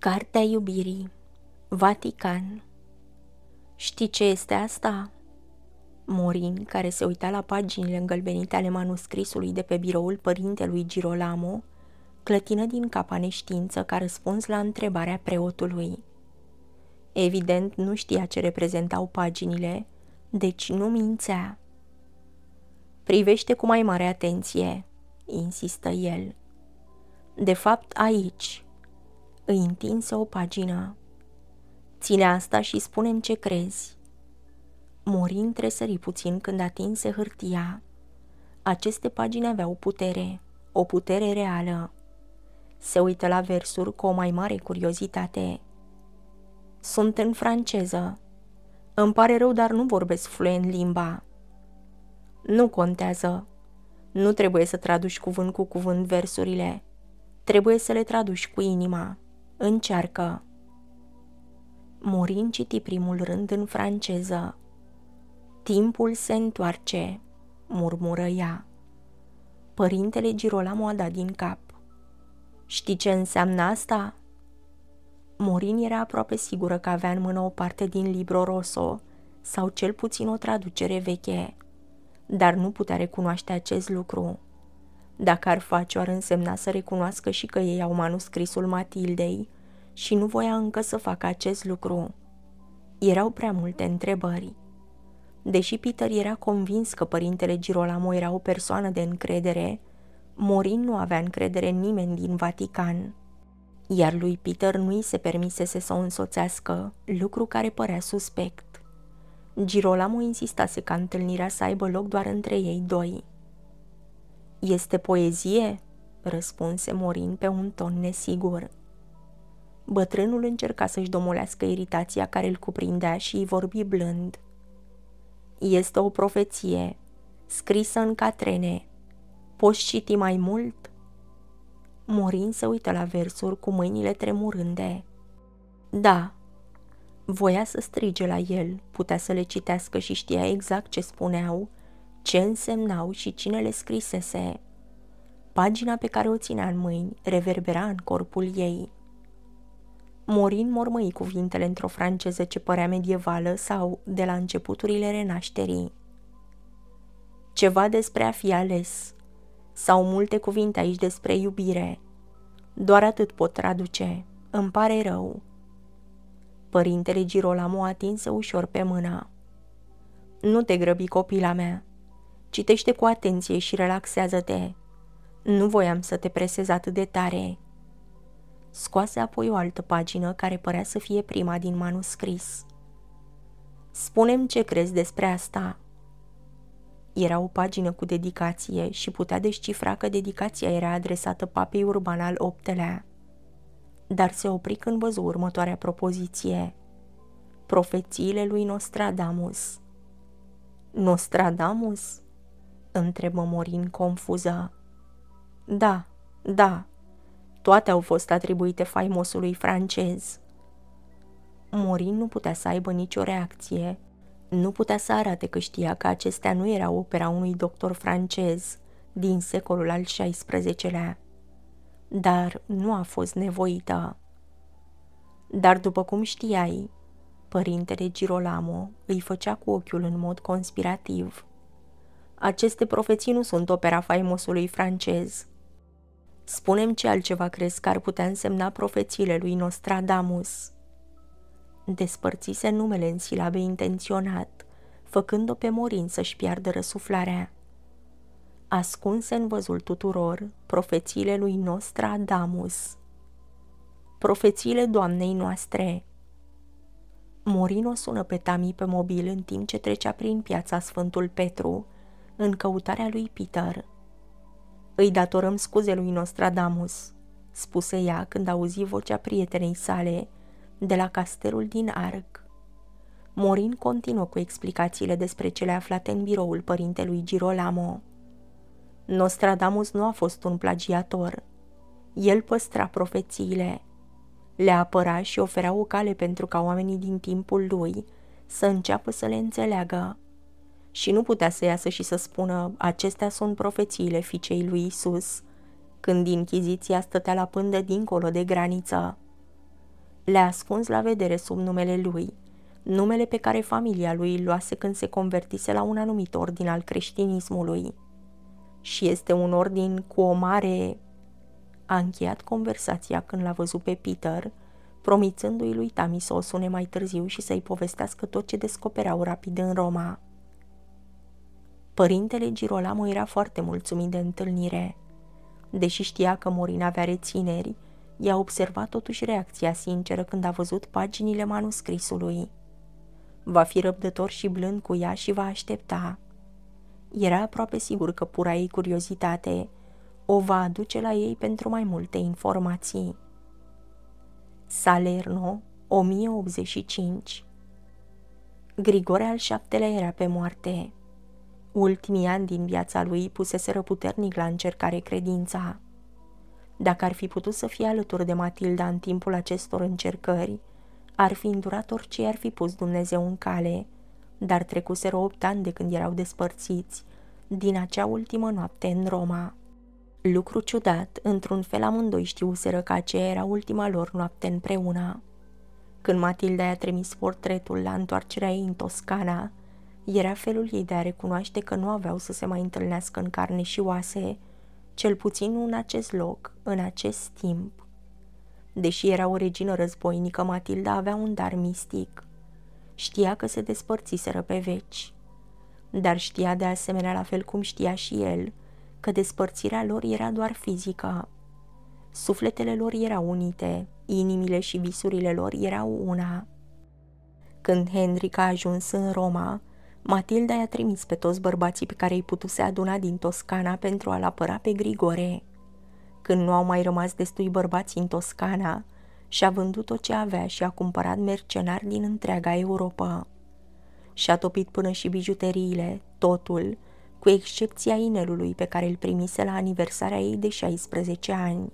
Cartea iubirii Vatican Știi ce este asta? Morin, care se uita la paginile îngălbenite ale manuscrisului de pe biroul părintelui Girolamo, clătină din capa neștiință ca răspuns la întrebarea preotului. Evident, nu știa ce reprezentau paginile, deci nu mințea. Privește cu mai mare atenție, insistă el. De fapt, aici – îi întinse o pagină. Ține asta și spunem ce crezi. Morin tresări puțin când atinse hârtia. Aceste pagini aveau putere, o putere reală. Se uită la versuri cu o mai mare curiozitate. Sunt în franceză. Îmi pare rău, dar nu vorbesc fluent limba. Nu contează. Nu trebuie să traduci cuvânt cu cuvânt versurile. Trebuie să le traduci cu inima. Încearcă. Morin citi primul rând în franceză. Timpul se întoarce, murmură ea. Părintele Girolamo a dat din cap. Știi ce înseamnă asta? Morin era aproape sigură că avea în mână o parte din Libro Rosso, sau cel puțin o traducere veche, dar nu putea recunoaște acest lucru. Dacă ar face-o, ar însemna să recunoască și că ei au manuscrisul Matildei și nu voia încă să facă acest lucru. Erau prea multe întrebări. Deși Peter era convins că părintele Girolamo era o persoană de încredere, Morin nu avea încredere în nimeni din Vatican. Iar lui Peter nu i se permisese să o însoțească, lucru care părea suspect. Girolamo insistase ca întâlnirea să aibă loc doar între ei doi – este poezie?" răspunse Morin pe un ton nesigur. Bătrânul încerca să-și domolească iritația care îl cuprindea și îi vorbi blând. Este o profeție, scrisă în catrene. Poți citi mai mult?" Morin se uită la versuri cu mâinile tremurânde. Da. Voia să strige la el, putea să le citească și știa exact ce spuneau, ce însemnau și cine le scrisese. Pagina pe care o ținea în mâini reverbera în corpul ei. Morin mormăi cuvintele într-o franceză ce părea medievală sau de la începuturile renașterii. Ceva despre a fi ales, sau multe cuvinte aici despre iubire. Doar atât pot traduce. Îmi pare rău. Părintele Girolamo atinse ușor pe mâna. Nu te grăbi, copila mea. Citește cu atenție și relaxează-te. Nu voiam să te presez atât de tare. Scoase apoi o altă pagină care părea să fie prima din manuscris. Spunem ce crezi despre asta. Era o pagină cu dedicație și putea descifra că dedicația era adresată papei Urban al optelea. Dar se opri când văzu următoarea propoziție. Profețiile lui Nostradamus. Nostradamus? întrebă Morin confuză. Da, da, toate au fost atribuite faimosului francez. Morin nu putea să aibă nicio reacție. Nu putea să arate că știa că acestea nu era opera unui doctor francez din secolul al XVI-lea. Dar nu a fost nevoită. Dar după cum știai, părintele Girolamo îi făcea cu ochiul în mod conspirativ – aceste profeții nu sunt opera faimosului francez. Spunem ce altceva crezi că ar putea însemna profețiile lui Nostradamus. Despărțise numele în silabe intenționat, făcând-o pe Morin să-și piardă răsuflarea. Ascunse în văzul tuturor profețiile lui Nostradamus. Profețiile doamnei noastre. Morin o sună pe Tami pe mobil în timp ce trecea prin piața Sfântul Petru, în căutarea lui Peter. Îi datorăm scuze lui Nostradamus, spuse ea când auzi vocea prietenei sale, de la castelul din Arc. Morin continuă cu explicațiile despre cele aflate în biroul părintelui Girolamo. Nostradamus nu a fost un plagiator. El păstra profețiile. Le apăra și oferea o cale pentru ca oamenii din timpul lui să înceapă să le înțeleagă și nu putea să iasă și să spună acestea sunt profețiile fiicei lui Isus, când inchiziția stătea la pândă dincolo de graniță. Le-a ascuns la vedere sub numele lui, numele pe care familia lui îl luase când se convertise la un anumit ordin al creștinismului. Și este un ordin cu o mare... A încheiat conversația când l-a văzut pe Peter, promițându-i lui Tami să o sune mai târziu și să-i povestească tot ce descopereau rapid în Roma. Părintele Girolamo era foarte mulțumit de întâlnire. Deși știa că Morin avea rețineri, i-a observat totuși reacția sinceră când a văzut paginile manuscrisului. Va fi răbdător și blând cu ea și va aștepta. Era aproape sigur că pura ei curiozitate o va aduce la ei pentru mai multe informații. Salerno, 1085 Grigore al VII-lea era pe moarte. Ultimii ani din viața lui puseseră puternic la încercare credința. Dacă ar fi putut să fie alături de Matilda în timpul acestor încercări, ar fi îndurat orice ar fi pus Dumnezeu în cale, dar trecuseră opt ani de când erau despărțiți, din acea ultimă noapte în Roma. Lucru ciudat, într-un fel amândoi știuseră că aceea era ultima lor noapte împreună. Când Matilda i-a trimis portretul la întoarcerea ei în Toscana, era felul ei de a recunoaște că nu aveau să se mai întâlnească în carne și oase, cel puțin nu în acest loc, în acest timp. Deși era o regină războinică, Matilda avea un dar mistic. Știa că se despărțiseră pe veci. Dar știa de asemenea, la fel cum știa și el, că despărțirea lor era doar fizică. Sufletele lor erau unite, inimile și visurile lor erau una. Când Henrica a ajuns în Roma, Matilda i-a trimis pe toți bărbații pe care îi putuse aduna din Toscana pentru a-l apăra pe Grigore. Când nu au mai rămas destui bărbați în Toscana, și-a vândut tot ce avea și a cumpărat mercenari din întreaga Europa. Și-a topit până și bijuteriile, totul, cu excepția inelului pe care îl primise la aniversarea ei de 16 ani.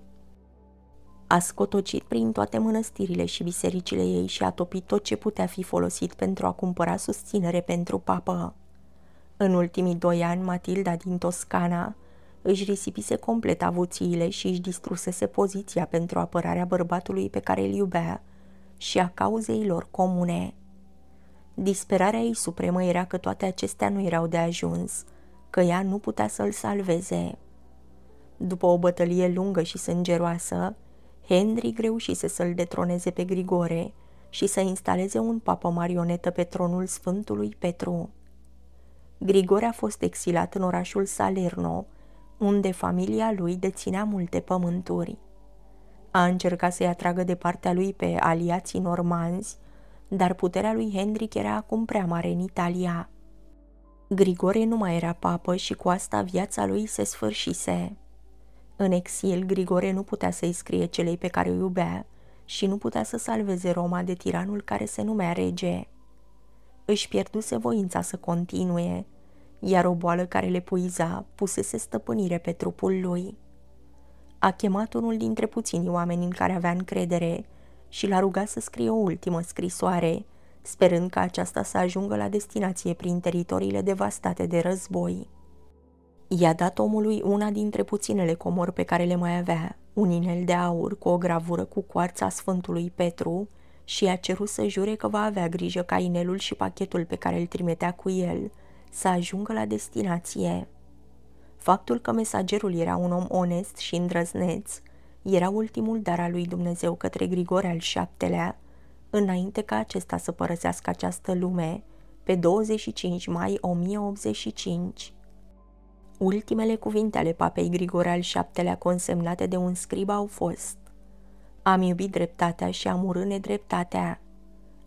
A scotocit prin toate mănăstirile și bisericile ei și a topit tot ce putea fi folosit pentru a cumpăra susținere pentru papă. În ultimii doi ani, Matilda din Toscana își risipise complet avuțiile și își distrusese poziția pentru apărarea bărbatului pe care îl iubea și a cauzei lor comune. Disperarea ei supremă era că toate acestea nu erau de ajuns, că ea nu putea să-l salveze. După o bătălie lungă și sângeroasă, Henry reușise să-l detroneze pe Grigore și să instaleze un papă marionetă pe tronul Sfântului Petru. Grigore a fost exilat în orașul Salerno, unde familia lui deținea multe pământuri. A încercat să-i atragă de partea lui pe aliații normanzi, dar puterea lui Henric era acum prea mare în Italia. Grigore nu mai era papă și cu asta viața lui se sfârșise. În exil, Grigore nu putea să-i scrie celei pe care o iubea și nu putea să salveze Roma de tiranul care se numea rege. Își pierduse voința să continue, iar o boală care le puiza pusese stăpânire pe trupul lui. A chemat unul dintre puținii oameni în care avea încredere și l-a rugat să scrie o ultimă scrisoare, sperând ca aceasta să ajungă la destinație prin teritoriile devastate de război. I-a dat omului una dintre puținele comori pe care le mai avea, un inel de aur cu o gravură cu coarța Sfântului Petru și i-a cerut să jure că va avea grijă ca inelul și pachetul pe care îl trimitea cu el să ajungă la destinație. Faptul că mesagerul era un om onest și îndrăzneț era ultimul dar al lui Dumnezeu către Grigore al VII-lea, înainte ca acesta să părăsească această lume, pe 25 mai 1085. Ultimele cuvinte ale papei Grigore al VII-lea consemnate de un scrib au fost Am iubit dreptatea și am urât nedreptatea.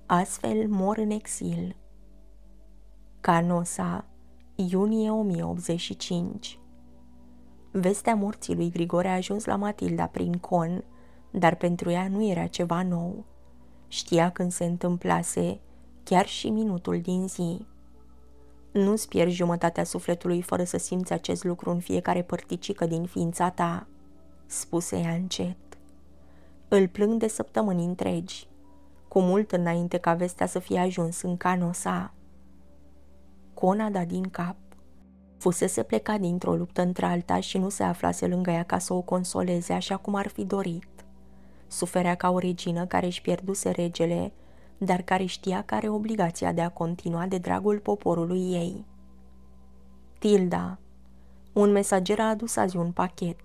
Astfel mor în exil. Canosa, iunie 1085 Vestea morții lui Grigore a ajuns la Matilda prin con, dar pentru ea nu era ceva nou. Știa când se întâmplase, chiar și minutul din zi. Nu-ți pierzi jumătatea sufletului fără să simți acest lucru în fiecare părticică din ființa ta, spuse ea încet. Îl plâng de săptămâni întregi, cu mult înainte ca vestea să fie ajuns în canosa. Cona da din cap. Fusese plecat dintr-o luptă între alta și nu se aflase lângă ea ca să o consoleze așa cum ar fi dorit. Suferea ca o regină care își pierduse regele dar care știa că are obligația de a continua de dragul poporului ei. Tilda. Un mesager a adus azi un pachet.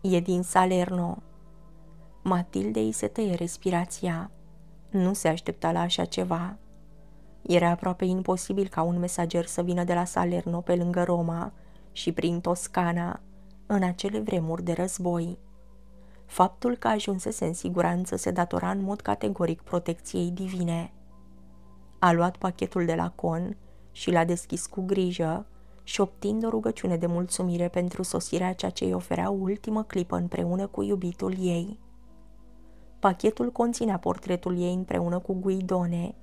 E din Salerno. îi se tăie respirația. Nu se aștepta la așa ceva. Era aproape imposibil ca un mesager să vină de la Salerno pe lângă Roma și prin Toscana, în acele vremuri de război. Faptul că ajunsese în siguranță se datora în mod categoric protecției divine. A luat pachetul de la con și l-a deschis cu grijă, șoptind o rugăciune de mulțumire pentru sosirea ceea ce îi oferea ultimă clipă împreună cu iubitul ei. Pachetul conținea portretul ei împreună cu Guidone,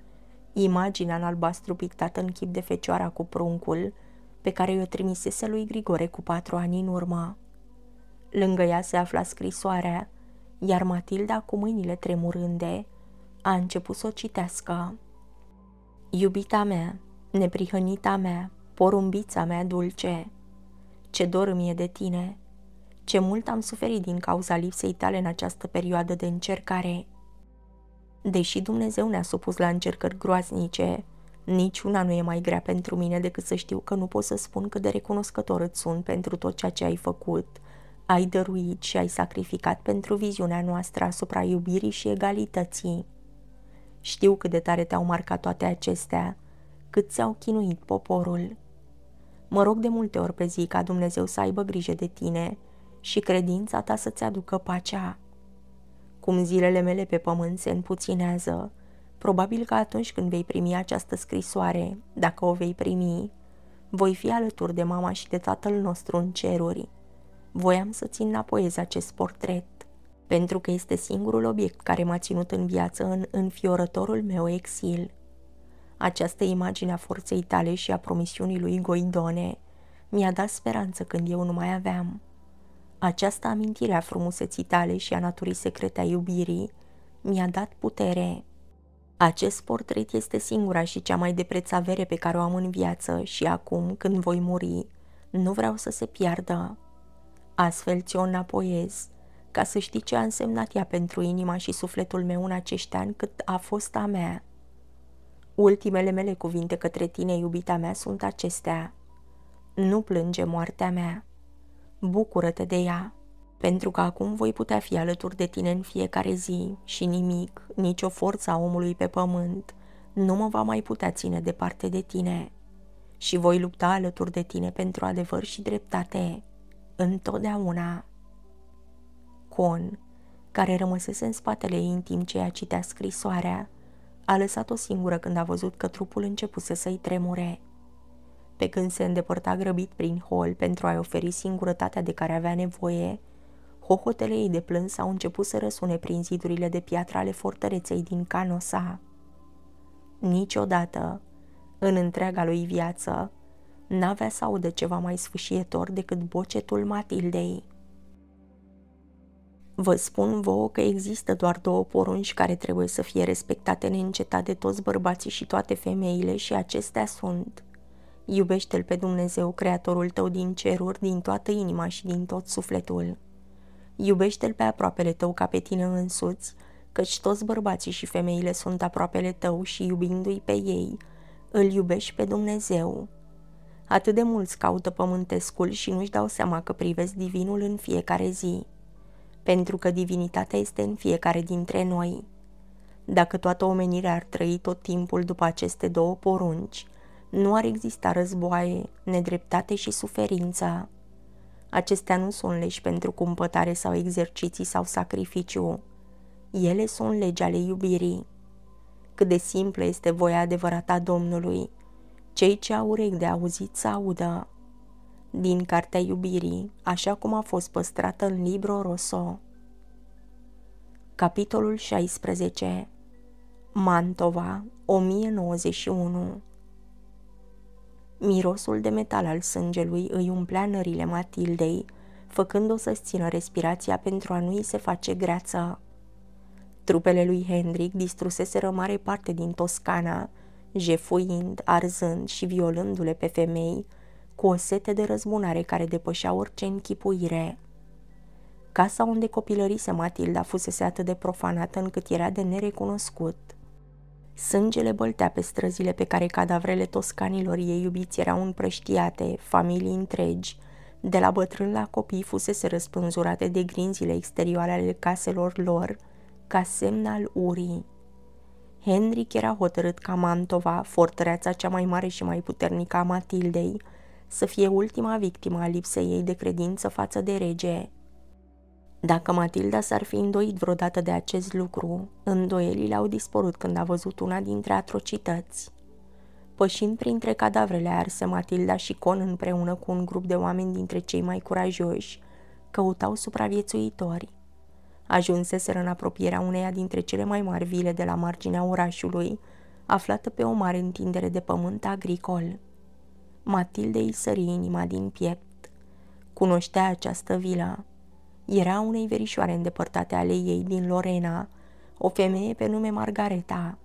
imaginea în albastru pictată în chip de fecioara cu pruncul, pe care i-o trimisese lui Grigore cu patru ani în urmă. Lângă ea se afla scrisoarea, iar Matilda, cu mâinile tremurânde, a început să o citească. Iubita mea, neprihănita mea, porumbița mea dulce, ce dor îmi e de tine, ce mult am suferit din cauza lipsei tale în această perioadă de încercare. Deși Dumnezeu ne-a supus la încercări groaznice, niciuna nu e mai grea pentru mine decât să știu că nu pot să spun cât de recunoscător îți sunt pentru tot ceea ce ai făcut ai dăruit și ai sacrificat pentru viziunea noastră asupra iubirii și egalității. Știu cât de tare te-au marcat toate acestea, cât ți-au chinuit poporul. Mă rog de multe ori pe zi ca Dumnezeu să aibă grijă de tine și credința ta să-ți aducă pacea. Cum zilele mele pe pământ se împuținează, probabil că atunci când vei primi această scrisoare, dacă o vei primi, voi fi alături de mama și de tatăl nostru în ceruri. Voiam să țin napoiez acest portret, pentru că este singurul obiect care m-a ținut în viață în înfiorătorul meu exil. Această imagine a forței tale și a promisiunii lui Goidone mi-a dat speranță când eu nu mai aveam. Această amintire a frumuseții tale și a naturii secrete a iubirii mi-a dat putere. Acest portret este singura și cea mai de preț avere pe care o am în viață și acum, când voi muri, nu vreau să se piardă. Astfel ți-o înapoiez, ca să știi ce a însemnat ea pentru inima și sufletul meu în acești ani cât a fost a mea. Ultimele mele cuvinte către tine, iubita mea, sunt acestea. Nu plânge moartea mea. Bucură-te de ea, pentru că acum voi putea fi alături de tine în fiecare zi și nimic, nicio forță a omului pe pământ, nu mă va mai putea ține departe de tine. Și voi lupta alături de tine pentru adevăr și dreptate întotdeauna. Con, care rămăsese în spatele ei în timp ce ea citea scrisoarea, a lăsat-o singură când a văzut că trupul începuse să-i tremure. Pe când se îndepărta grăbit prin hol pentru a-i oferi singurătatea de care avea nevoie, hohotele ei de plâns au început să răsune prin zidurile de piatră ale fortăreței din Canosa. Niciodată, în întreaga lui viață, n-avea să audă ceva mai sfâșietor decât bocetul Matildei. Vă spun vouă că există doar două porunci care trebuie să fie respectate neîncetat de toți bărbații și toate femeile și acestea sunt Iubește-L pe Dumnezeu, Creatorul tău din ceruri, din toată inima și din tot sufletul. Iubește-L pe aproapele tău ca pe tine însuți, căci toți bărbații și femeile sunt aproapele tău și iubindu-i pe ei, îl iubești pe Dumnezeu. Atât de mulți caută pământescul și nu-și dau seama că privesc divinul în fiecare zi. Pentru că divinitatea este în fiecare dintre noi. Dacă toată omenirea ar trăi tot timpul după aceste două porunci, nu ar exista războaie, nedreptate și suferința. Acestea nu sunt legi pentru cumpătare sau exerciții sau sacrificiu. Ele sunt legi ale iubirii. Cât de simplă este voia adevărată a Domnului – cei ce au urechi de auzit să audă. Din Cartea Iubirii, așa cum a fost păstrată în Libro Rosso. Capitolul 16 Mantova, 1091 Mirosul de metal al sângelui îi umplea nările Matildei, făcând-o să-ți țină respirația pentru a nu-i se face greață. Trupele lui Hendrik distruseseră mare parte din Toscana jefuind, arzând și violându-le pe femei, cu o sete de răzbunare care depășea orice închipuire. Casa unde copilărise Matilda fusese atât de profanată încât era de nerecunoscut. Sângele băltea pe străzile pe care cadavrele toscanilor ei iubiți erau împrăștiate, familii întregi, de la bătrân la copii fusese răspânzurate de grinzile exterioare ale caselor lor, ca semnal urii. Henric era hotărât ca Mantova, fortăreața cea mai mare și mai puternică a Matildei, să fie ultima victimă a lipsei ei de credință față de rege. Dacă Matilda s-ar fi îndoit vreodată de acest lucru, îndoielile au dispărut când a văzut una dintre atrocități. Pășind printre cadavrele arse, Matilda și Con împreună cu un grup de oameni dintre cei mai curajoși, căutau supraviețuitori. Ajunseseră în apropierea uneia dintre cele mai mari vile de la marginea orașului, aflată pe o mare întindere de pământ agricol. Matilde îi sări inima din piept. Cunoștea această vilă. Era unei verișoare îndepărtate ale ei din Lorena, o femeie pe nume Margareta.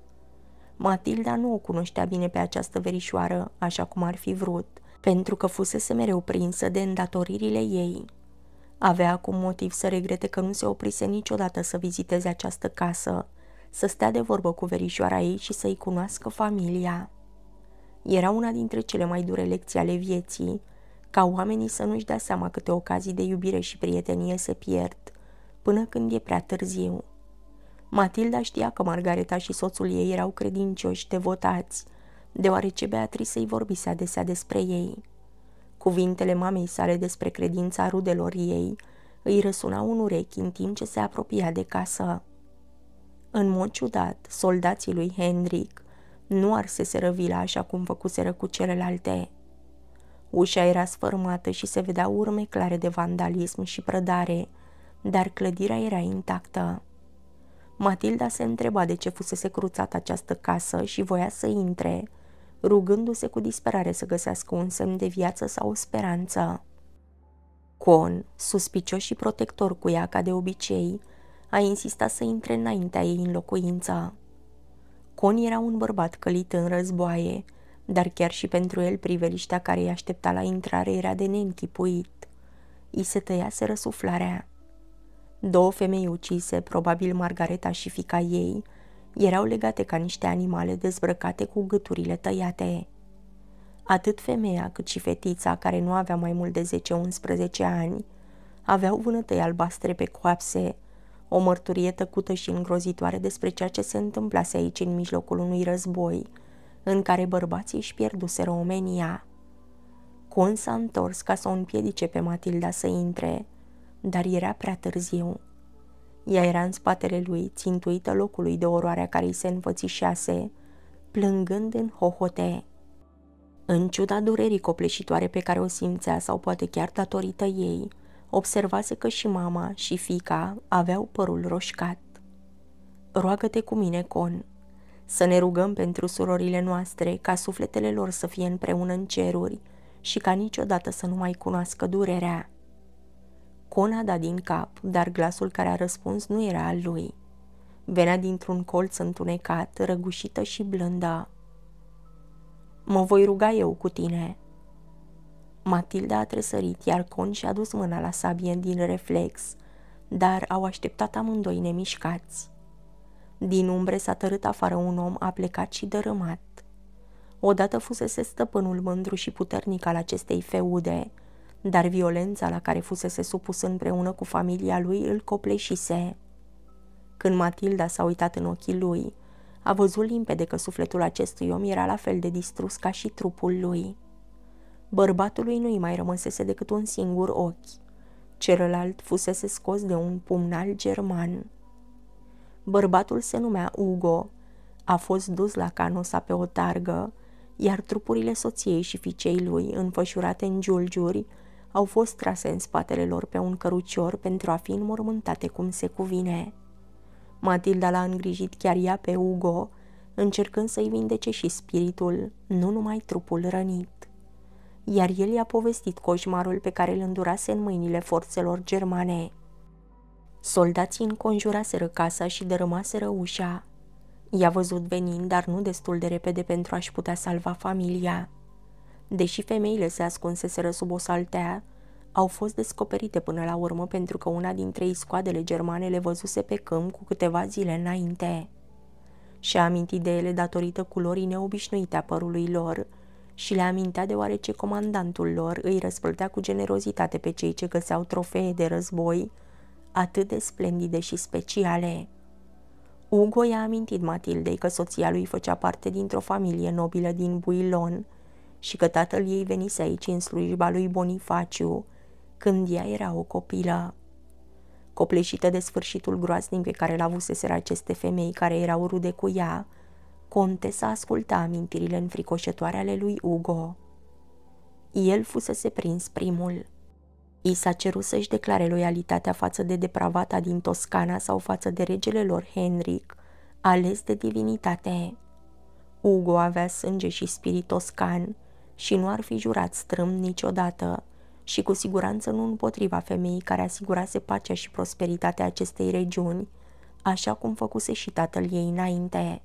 Matilda nu o cunoștea bine pe această verișoară, așa cum ar fi vrut, pentru că fusese mereu prinsă de îndatoririle ei. Avea acum motiv să regrete că nu se oprise niciodată să viziteze această casă, să stea de vorbă cu verișoara ei și să-i cunoască familia. Era una dintre cele mai dure lecții ale vieții, ca oamenii să nu-și dea seama câte ocazii de iubire și prietenie se pierd, până când e prea târziu. Matilda știa că Margareta și soțul ei erau credincioși, devotați, deoarece Beatrice îi vorbise adesea despre ei. Cuvintele mamei sale despre credința rudelor ei îi răsunau în urechi în timp ce se apropia de casă. În mod ciudat, soldații lui Hendrik nu se răvila așa cum făcuseră cu celelalte. Ușa era sfărmată și se vedea urme clare de vandalism și prădare, dar clădirea era intactă. Matilda se întreba de ce fusese cruțată această casă și voia să intre, rugându-se cu disperare să găsească un semn de viață sau o speranță. Con, suspicios și protector cu ea ca de obicei, a insistat să intre înaintea ei în locuința. Con era un bărbat călit în războaie, dar chiar și pentru el priveliștea care îi aștepta la intrare era de neînchipuit. I se tăiase răsuflarea. Două femei ucise, probabil Margareta și fica ei, erau legate ca niște animale dezbrăcate cu gâturile tăiate. Atât femeia cât și fetița, care nu avea mai mult de 10-11 ani, aveau vânătăi albastre pe coapse, o mărturie tăcută și îngrozitoare despre ceea ce se întâmplase aici în mijlocul unui război, în care bărbații își pierduseră omenia. Con s-a întors ca să o împiedice pe Matilda să intre, dar era prea târziu. Ea era în spatele lui, țintuită locului de oroarea care îi se învățișease, plângând în hohote. În ciuda durerii copleșitoare pe care o simțea sau poate chiar datorită ei, observase că și mama și fica aveau părul roșcat. Roagă-te cu mine, Con, să ne rugăm pentru surorile noastre ca sufletele lor să fie împreună în ceruri și ca niciodată să nu mai cunoască durerea da din cap, dar glasul care a răspuns nu era al lui. Venea dintr-un colț întunecat, răgușită și blândă. Mă voi ruga eu cu tine. Matilda a tresărit, iar Con și-a dus mâna la sabie din reflex, dar au așteptat amândoi nemișcați. Din umbre s-a tărât afară un om plecat și dărâmat. Odată fusese stăpânul mândru și puternic al acestei feude, dar violența la care fusese supus împreună cu familia lui îl copleșise. Când Matilda s-a uitat în ochii lui, a văzut limpede că sufletul acestui om era la fel de distrus ca și trupul lui. Bărbatului nu-i mai rămăsese decât un singur ochi. Celălalt fusese scos de un pumnal german. Bărbatul se numea Ugo, a fost dus la canosa pe o targă, iar trupurile soției și fiicei lui, înfășurate în giulgiuri, au fost trase în spatele lor pe un cărucior pentru a fi înmormântate cum se cuvine. Matilda l-a îngrijit chiar ea pe Ugo, încercând să-i vindece și spiritul, nu numai trupul rănit. Iar el i-a povestit coșmarul pe care îl îndurase în mâinile forțelor germane. Soldații înconjuraseră casa și dărâmaseră ușa. I-a văzut venind, dar nu destul de repede pentru a-și putea salva familia. Deși femeile se ascunseseră sub o saltea, au fost descoperite până la urmă pentru că una dintre scoadele germane le văzuse pe câmp cu câteva zile înainte. Și-a amintit de ele datorită culorii neobișnuite a părului lor și le amintea deoarece comandantul lor îi răspăltea cu generozitate pe cei ce găseau trofee de război atât de splendide și speciale. Ugo i-a amintit Matildei că soția lui făcea parte dintr-o familie nobilă din Builon – și că tatăl ei venise aici în slujba lui Bonifaciu, când ea era o copilă. Copleșită de sfârșitul groaznic pe care l-avuseseră aceste femei care erau rude cu ea, contesa asculta amintirile înfricoșătoare ale lui Ugo. El fusese prins primul. I s-a cerut să-și declare loialitatea față de depravata din Toscana sau față de regele lor Henric, ales de divinitate. Ugo avea sânge și spirit toscan, și nu ar fi jurat strâm niciodată și cu siguranță nu împotriva femeii care asigurase pacea și prosperitatea acestei regiuni, așa cum făcuse și tatăl ei înainte.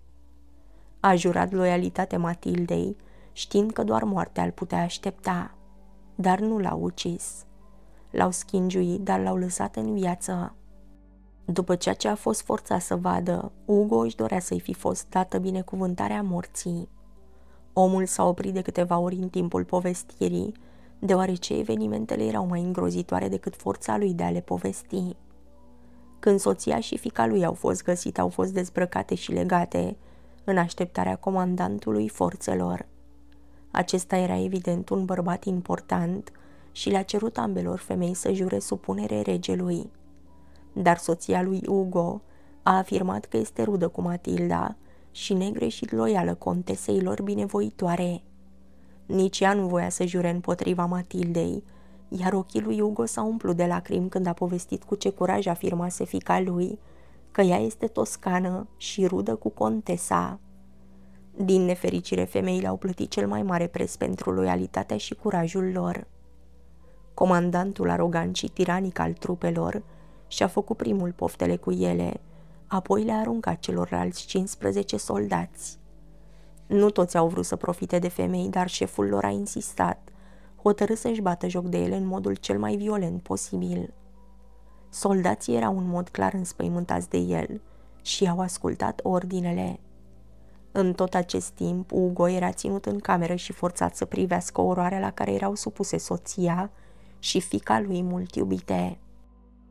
A jurat loialitate Matildei, știind că doar moartea îl putea aștepta, dar nu l-a ucis. L-au schingiuit, dar l-au lăsat în viață. După ceea ce a fost forțat să vadă, Ugo își dorea să-i fi fost dată binecuvântarea morții. Omul s-a oprit de câteva ori în timpul povestirii, deoarece evenimentele erau mai îngrozitoare decât forța lui de a le povesti. Când soția și fica lui au fost găsite, au fost dezbrăcate și legate, în așteptarea comandantului forțelor. Acesta era evident un bărbat important și le-a cerut ambelor femei să jure supunere regelui. Dar soția lui Ugo a afirmat că este rudă cu Matilda și negreșit loială contesei lor binevoitoare. Nici ea nu voia să jure împotriva Matildei, iar ochii lui Hugo s-au umplut de lacrimi când a povestit cu ce curaj afirmase fica lui că ea este toscană și rudă cu contesa. Din nefericire, femeile au plătit cel mai mare preț pentru loialitatea și curajul lor. Comandantul arogan și tiranic al trupelor și-a făcut primul poftele cu ele – apoi le arunca celorlalți 15 soldați. Nu toți au vrut să profite de femei, dar șeful lor a insistat, hotărât să-și bată joc de ele în modul cel mai violent posibil. Soldații erau în mod clar înspăimântați de el și au ascultat ordinele. În tot acest timp, Ugo era ținut în cameră și forțat să privească oroarea la care erau supuse soția și fica lui mult iubite.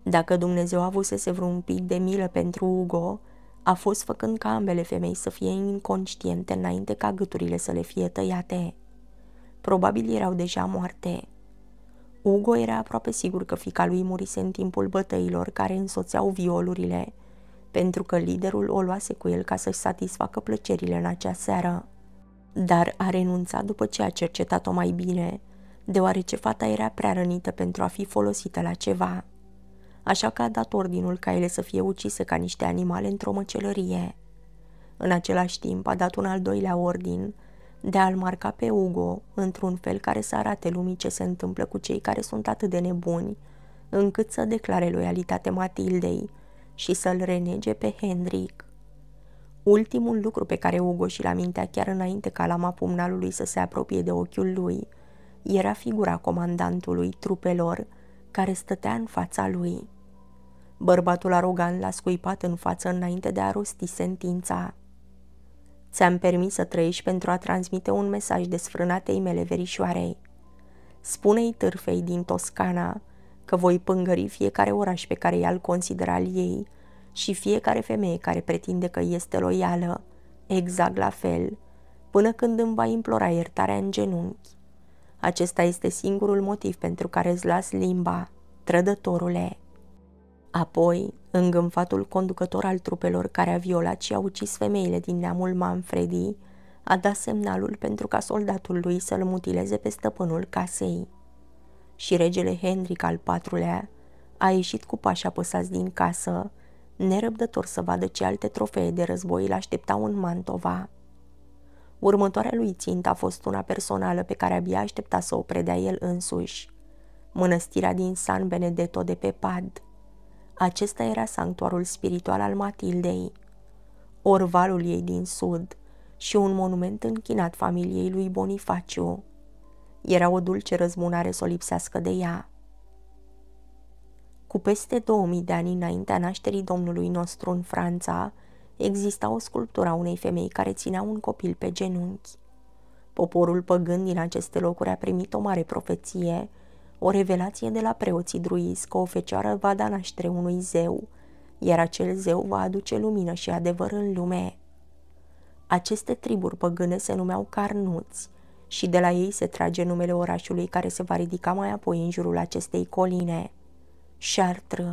Dacă Dumnezeu avusese vreun pic de milă pentru Ugo, a fost făcând ca ambele femei să fie inconștiente înainte ca gâturile să le fie tăiate. Probabil erau deja moarte. Ugo era aproape sigur că fica lui murise în timpul bătăilor care însoțeau violurile, pentru că liderul o luase cu el ca să-și satisfacă plăcerile în acea seară. Dar a renunțat după ce a cercetat-o mai bine, deoarece fata era prea rănită pentru a fi folosită la ceva așa că a dat ordinul ca ele să fie ucise ca niște animale într-o măcelărie. În același timp a dat un al doilea ordin de a-l marca pe Ugo într-un fel care să arate lumii ce se întâmplă cu cei care sunt atât de nebuni, încât să declare loialitate Matildei și să-l renege pe Hendrik. Ultimul lucru pe care Ugo și-l amintea chiar înainte ca lama pumnalului să se apropie de ochiul lui era figura comandantului trupelor, care stătea în fața lui. Bărbatul arogan l-a scuipat în față înainte de a rosti sentința. Ți-am permis să trăiești pentru a transmite un mesaj desfrânatei mele verișoarei. Spune-i târfei din Toscana că voi pângări fiecare oraș pe care i-al considera al ei și fiecare femeie care pretinde că este loială, exact la fel, până când îmi va implora iertarea în genunchi. Acesta este singurul motiv pentru care îți las limba, trădătorule. Apoi, îngânfatul conducător al trupelor care a violat și a ucis femeile din neamul Manfredi, a dat semnalul pentru ca soldatul lui să-l mutileze pe stăpânul casei. Și regele Henric al patrulea a ieșit cu pași apăsați din casă, nerăbdător să vadă ce alte trofee de război îl așteptau în Mantova. Următoarea lui țintă a fost una personală pe care abia aștepta să o predea el însuși. Mănăstirea din San Benedetto de pe Pad. Acesta era sanctuarul spiritual al Matildei. Orvalul ei din sud și un monument închinat familiei lui Bonifaciu. Era o dulce răzbunare să o lipsească de ea. Cu peste 2000 de ani înaintea nașterii Domnului nostru în Franța, exista o sculptură a unei femei care ținea un copil pe genunchi. Poporul păgând din aceste locuri a primit o mare profeție, o revelație de la preoții druizi că o fecioară va da naștere unui zeu, iar acel zeu va aduce lumină și adevăr în lume. Aceste triburi păgâne se numeau carnuți și de la ei se trage numele orașului care se va ridica mai apoi în jurul acestei coline. Chartres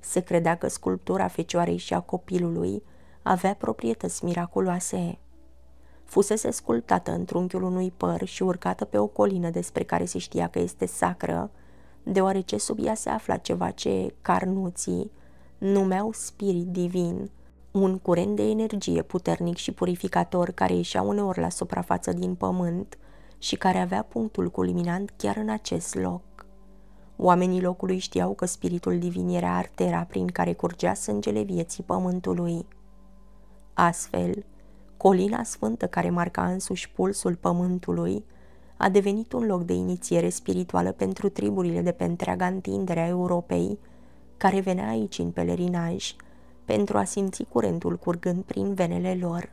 se credea că sculptura fecioarei și a copilului avea proprietăți miraculoase. Fusese sculptată în trunchiul unui păr și urcată pe o colină despre care se știa că este sacră, deoarece sub ea se afla ceva ce carnuții numeau spirit divin, un curent de energie puternic și purificator care ieșea uneori la suprafață din pământ și care avea punctul culminant chiar în acest loc. Oamenii locului știau că spiritul divin era artera prin care curgea sângele vieții pământului. Astfel, colina sfântă care marca însuși pulsul pământului a devenit un loc de inițiere spirituală pentru triburile de pe întreaga întindere a Europei, care venea aici în pelerinaj, pentru a simți curentul curgând prin venele lor.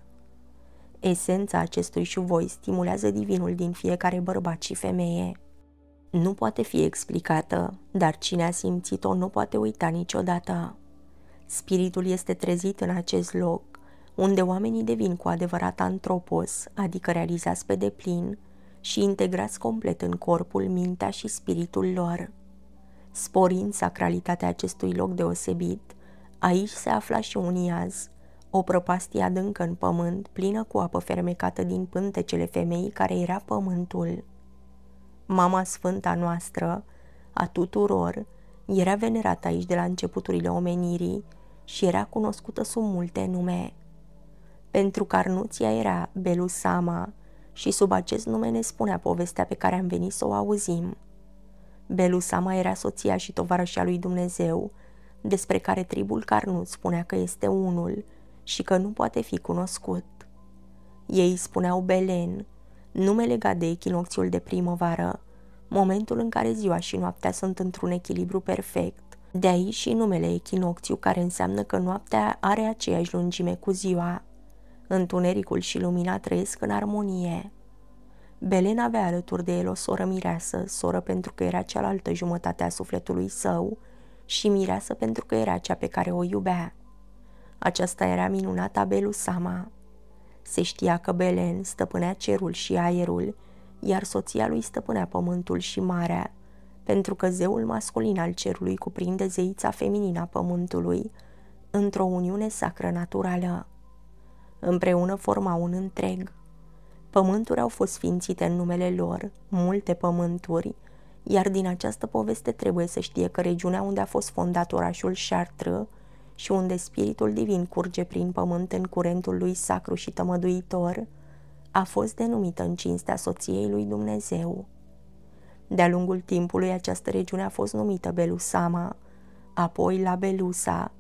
Esența acestui șuvoi stimulează divinul din fiecare bărbat și femeie. Nu poate fi explicată, dar cine a simțit-o nu poate uita niciodată. Spiritul este trezit în acest loc, unde oamenii devin cu adevărat antropos, adică realizați pe deplin și integrați complet în corpul, mintea și spiritul lor. Sporind sacralitatea acestui loc deosebit, aici se afla și un iaz, o prăpastie adâncă în pământ, plină cu apă fermecată din pântecele femeii care era pământul mama sfânta noastră, a tuturor, era venerată aici de la începuturile omenirii și era cunoscută sub multe nume. Pentru că Arnuția era Belusama și sub acest nume ne spunea povestea pe care am venit să o auzim. Belusama era soția și tovarășa lui Dumnezeu, despre care tribul Carnut spunea că este unul și că nu poate fi cunoscut. Ei spuneau Belen, numele legat de echinocțiul de primăvară, momentul în care ziua și noaptea sunt într-un echilibru perfect. De aici și numele echinocțiu, care înseamnă că noaptea are aceeași lungime cu ziua. Întunericul și lumina trăiesc în armonie. Belen avea alături de el o soră mireasă, soră pentru că era cealaltă jumătate a sufletului său și mireasă pentru că era cea pe care o iubea. Aceasta era minunata Belusama. Se știa că Belen stăpânea cerul și aerul, iar soția lui stăpânea pământul și marea, pentru că zeul masculin al cerului cuprinde zeița feminină a pământului, într-o uniune sacră naturală. Împreună forma un întreg. Pământuri au fost sfințite în numele lor, multe pământuri, iar din această poveste trebuie să știe că regiunea unde a fost fondat orașul Chartres și unde spiritul divin curge prin pământ în curentul lui sacru și tămăduitor, a fost denumită în cinstea soției lui Dumnezeu. De-a lungul timpului această regiune a fost numită Belusama, apoi la Belusa,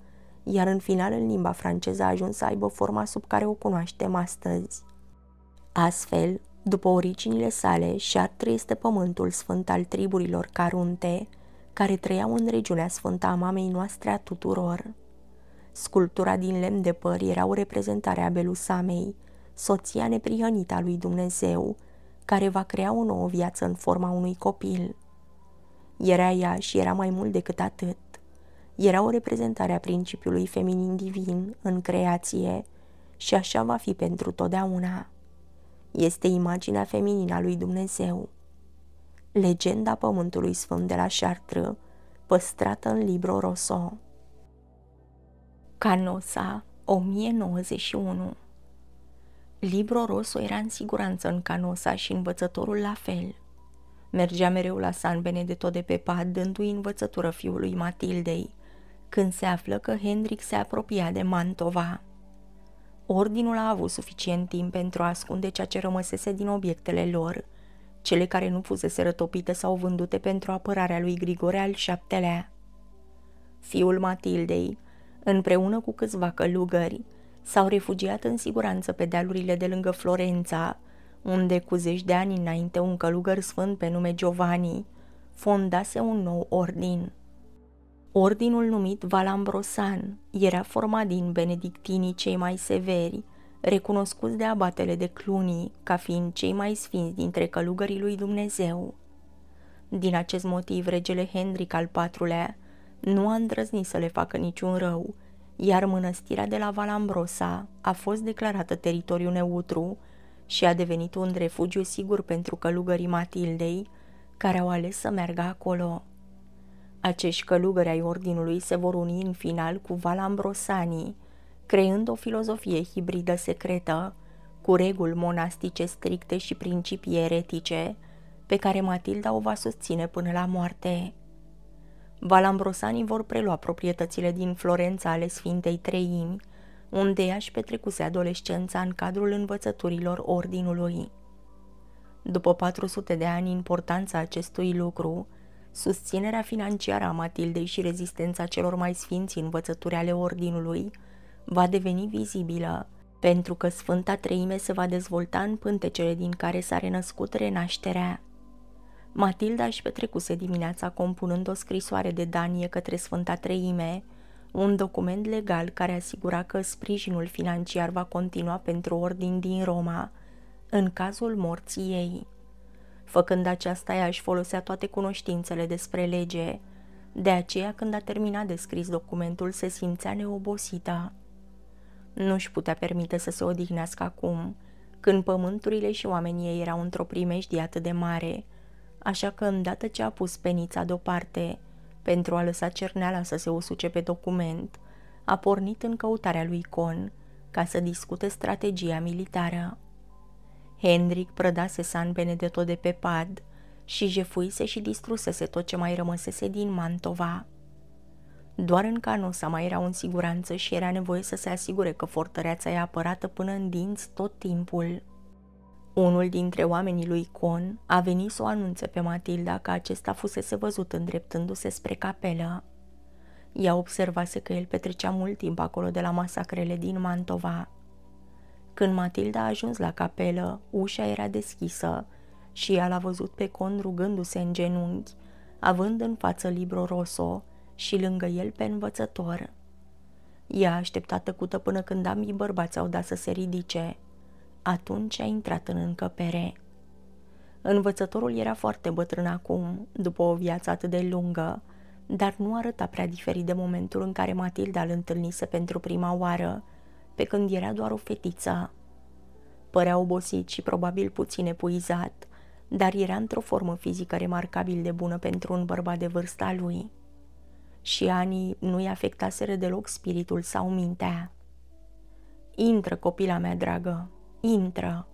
iar în final în limba franceză a ajuns să aibă forma sub care o cunoaștem astăzi. Astfel, după originile sale, Chartres este pământul sfânt al triburilor carunte, care trăiau în regiunea sfântă a mamei noastre a tuturor. Sculptura din lemn de păr era o reprezentare a Belusamei, soția neprihănită a lui Dumnezeu, care va crea o nouă viață în forma unui copil. Era ea și era mai mult decât atât. Era o reprezentare a principiului feminin divin în creație și așa va fi pentru totdeauna. Este imaginea feminină a lui Dumnezeu. Legenda Pământului Sfânt de la Chartres, păstrată în Libro Rosso. Canosa 1091 Libro Rosso era în siguranță în Canosa și învățătorul la fel. Mergea mereu la San Benedetto de pad, dându-i învățătură fiului Matildei, când se află că Hendrik se apropia de Mantova. Ordinul a avut suficient timp pentru a ascunde ceea ce rămăsese din obiectele lor, cele care nu fusese rătopite sau vândute pentru apărarea lui Grigore al VII-lea. Fiul Matildei, împreună cu câțiva călugări, s-au refugiat în siguranță pe dealurile de lângă Florența, unde cu zeci de ani înainte un călugăr sfânt pe nume Giovanni fondase un nou ordin. Ordinul numit Valambrosan era format din benedictinii cei mai severi, recunoscuți de abatele de Cluny ca fiind cei mai sfinți dintre călugării lui Dumnezeu. Din acest motiv, regele Henric al IV-lea nu a îndrăznit să le facă niciun rău, iar mănăstirea de la Valambrosa a fost declarată teritoriu neutru și a devenit un refugiu sigur pentru călugării Matildei, care au ales să meargă acolo. Acești călugări ai ordinului se vor uni în final cu Valambrosanii, creând o filozofie hibridă secretă, cu reguli monastice stricte și principii eretice, pe care Matilda o va susține până la moarte. Valambrosanii vor prelua proprietățile din Florența ale Sfintei Treimi, unde ea își petrecuse adolescența în cadrul învățăturilor ordinului. După 400 de ani, importanța acestui lucru, susținerea financiară a Matildei și rezistența celor mai sfinți învățături ale ordinului va deveni vizibilă, pentru că Sfânta Treime se va dezvolta în pântecele din care s-a renăscut renașterea. Matilda își petrecuse dimineața compunând o scrisoare de danie către Sfânta Treime, un document legal care asigura că sprijinul financiar va continua pentru ordin din Roma, în cazul morții ei. Făcând aceasta, ea își folosea toate cunoștințele despre lege, de aceea când a terminat de scris documentul se simțea neobosită. Nu își putea permite să se odihnească acum, când pământurile și oamenii ei erau într-o primejdie atât de mare – așa că îndată ce a pus penița deoparte pentru a lăsa cerneala să se usuce pe document, a pornit în căutarea lui Con ca să discute strategia militară. Hendrik prădase San Benedetto de pe pad și jefuise și distrusese tot ce mai rămăsese din Mantova. Doar în Canosa mai era în siguranță și era nevoie să se asigure că fortăreața e apărată până în dinți tot timpul. Unul dintre oamenii lui Con a venit să o anunțe pe Matilda că acesta fusese văzut îndreptându-se spre capelă. Ea observase că el petrecea mult timp acolo de la masacrele din Mantova. Când Matilda a ajuns la capelă, ușa era deschisă și ea l-a văzut pe Con rugându-se în genunchi, având în față Libro Rosso și lângă el pe învățător. Ea a așteptat tăcută până când ambii bărbați au dat să se ridice – atunci a intrat în încăpere. Învățătorul era foarte bătrân acum, după o viață atât de lungă, dar nu arăta prea diferit de momentul în care Matilda îl întâlnise pentru prima oară, pe când era doar o fetiță. Părea obosit și probabil puțin epuizat, dar era într-o formă fizică remarcabil de bună pentru un bărbat de vârsta lui. Și anii nu-i afectaseră deloc spiritul sau mintea. Intră, copila mea dragă, Intră!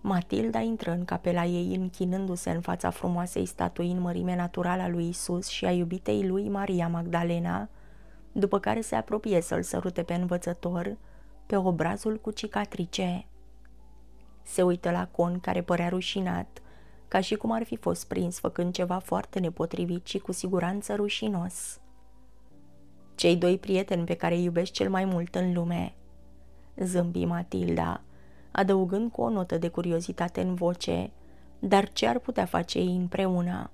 Matilda intră în capela ei închinându-se în fața frumoasei statui în mărime naturală a lui Isus și a iubitei lui Maria Magdalena, după care se apropie să-l sărute pe învățător, pe obrazul cu cicatrice. Se uită la con care părea rușinat, ca și cum ar fi fost prins făcând ceva foarte nepotrivit și cu siguranță rușinos. Cei doi prieteni pe care îi iubești cel mai mult în lume. Zâmbi Matilda, adăugând cu o notă de curiozitate în voce, dar ce ar putea face ei împreună?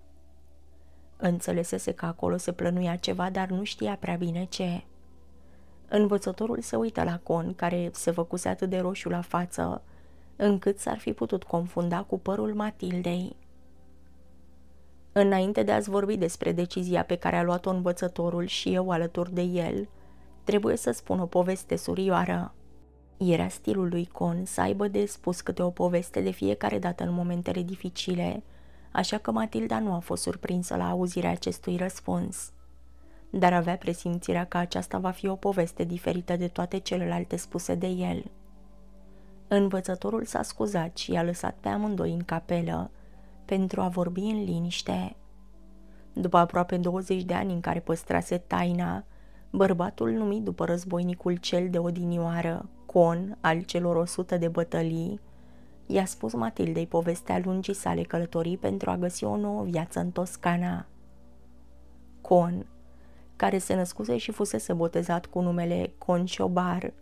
Înțelesese că acolo se plănuia ceva, dar nu știa prea bine ce. Învățătorul se uită la Con, care se făcuse atât de roșu la față, încât s-ar fi putut confunda cu părul Matildei. Înainte de a-ți vorbi despre decizia pe care a luat-o învățătorul și eu alături de el, trebuie să spun o poveste surioară. Era stilul lui Con să aibă de spus câte o poveste de fiecare dată în momentele dificile, așa că Matilda nu a fost surprinsă la auzirea acestui răspuns. Dar avea presimțirea că aceasta va fi o poveste diferită de toate celelalte spuse de el. Învățătorul s-a scuzat și i-a lăsat pe amândoi în capelă, pentru a vorbi în liniște. După aproape 20 de ani în care păstrase taina, bărbatul numit după războinicul cel de odinioară, con al celor 100 de bătălii, i-a spus Matildei povestea lungii sale călătorii pentru a găsi o nouă viață în Toscana. Con, care se născuse și fusese botezat cu numele Conciobar,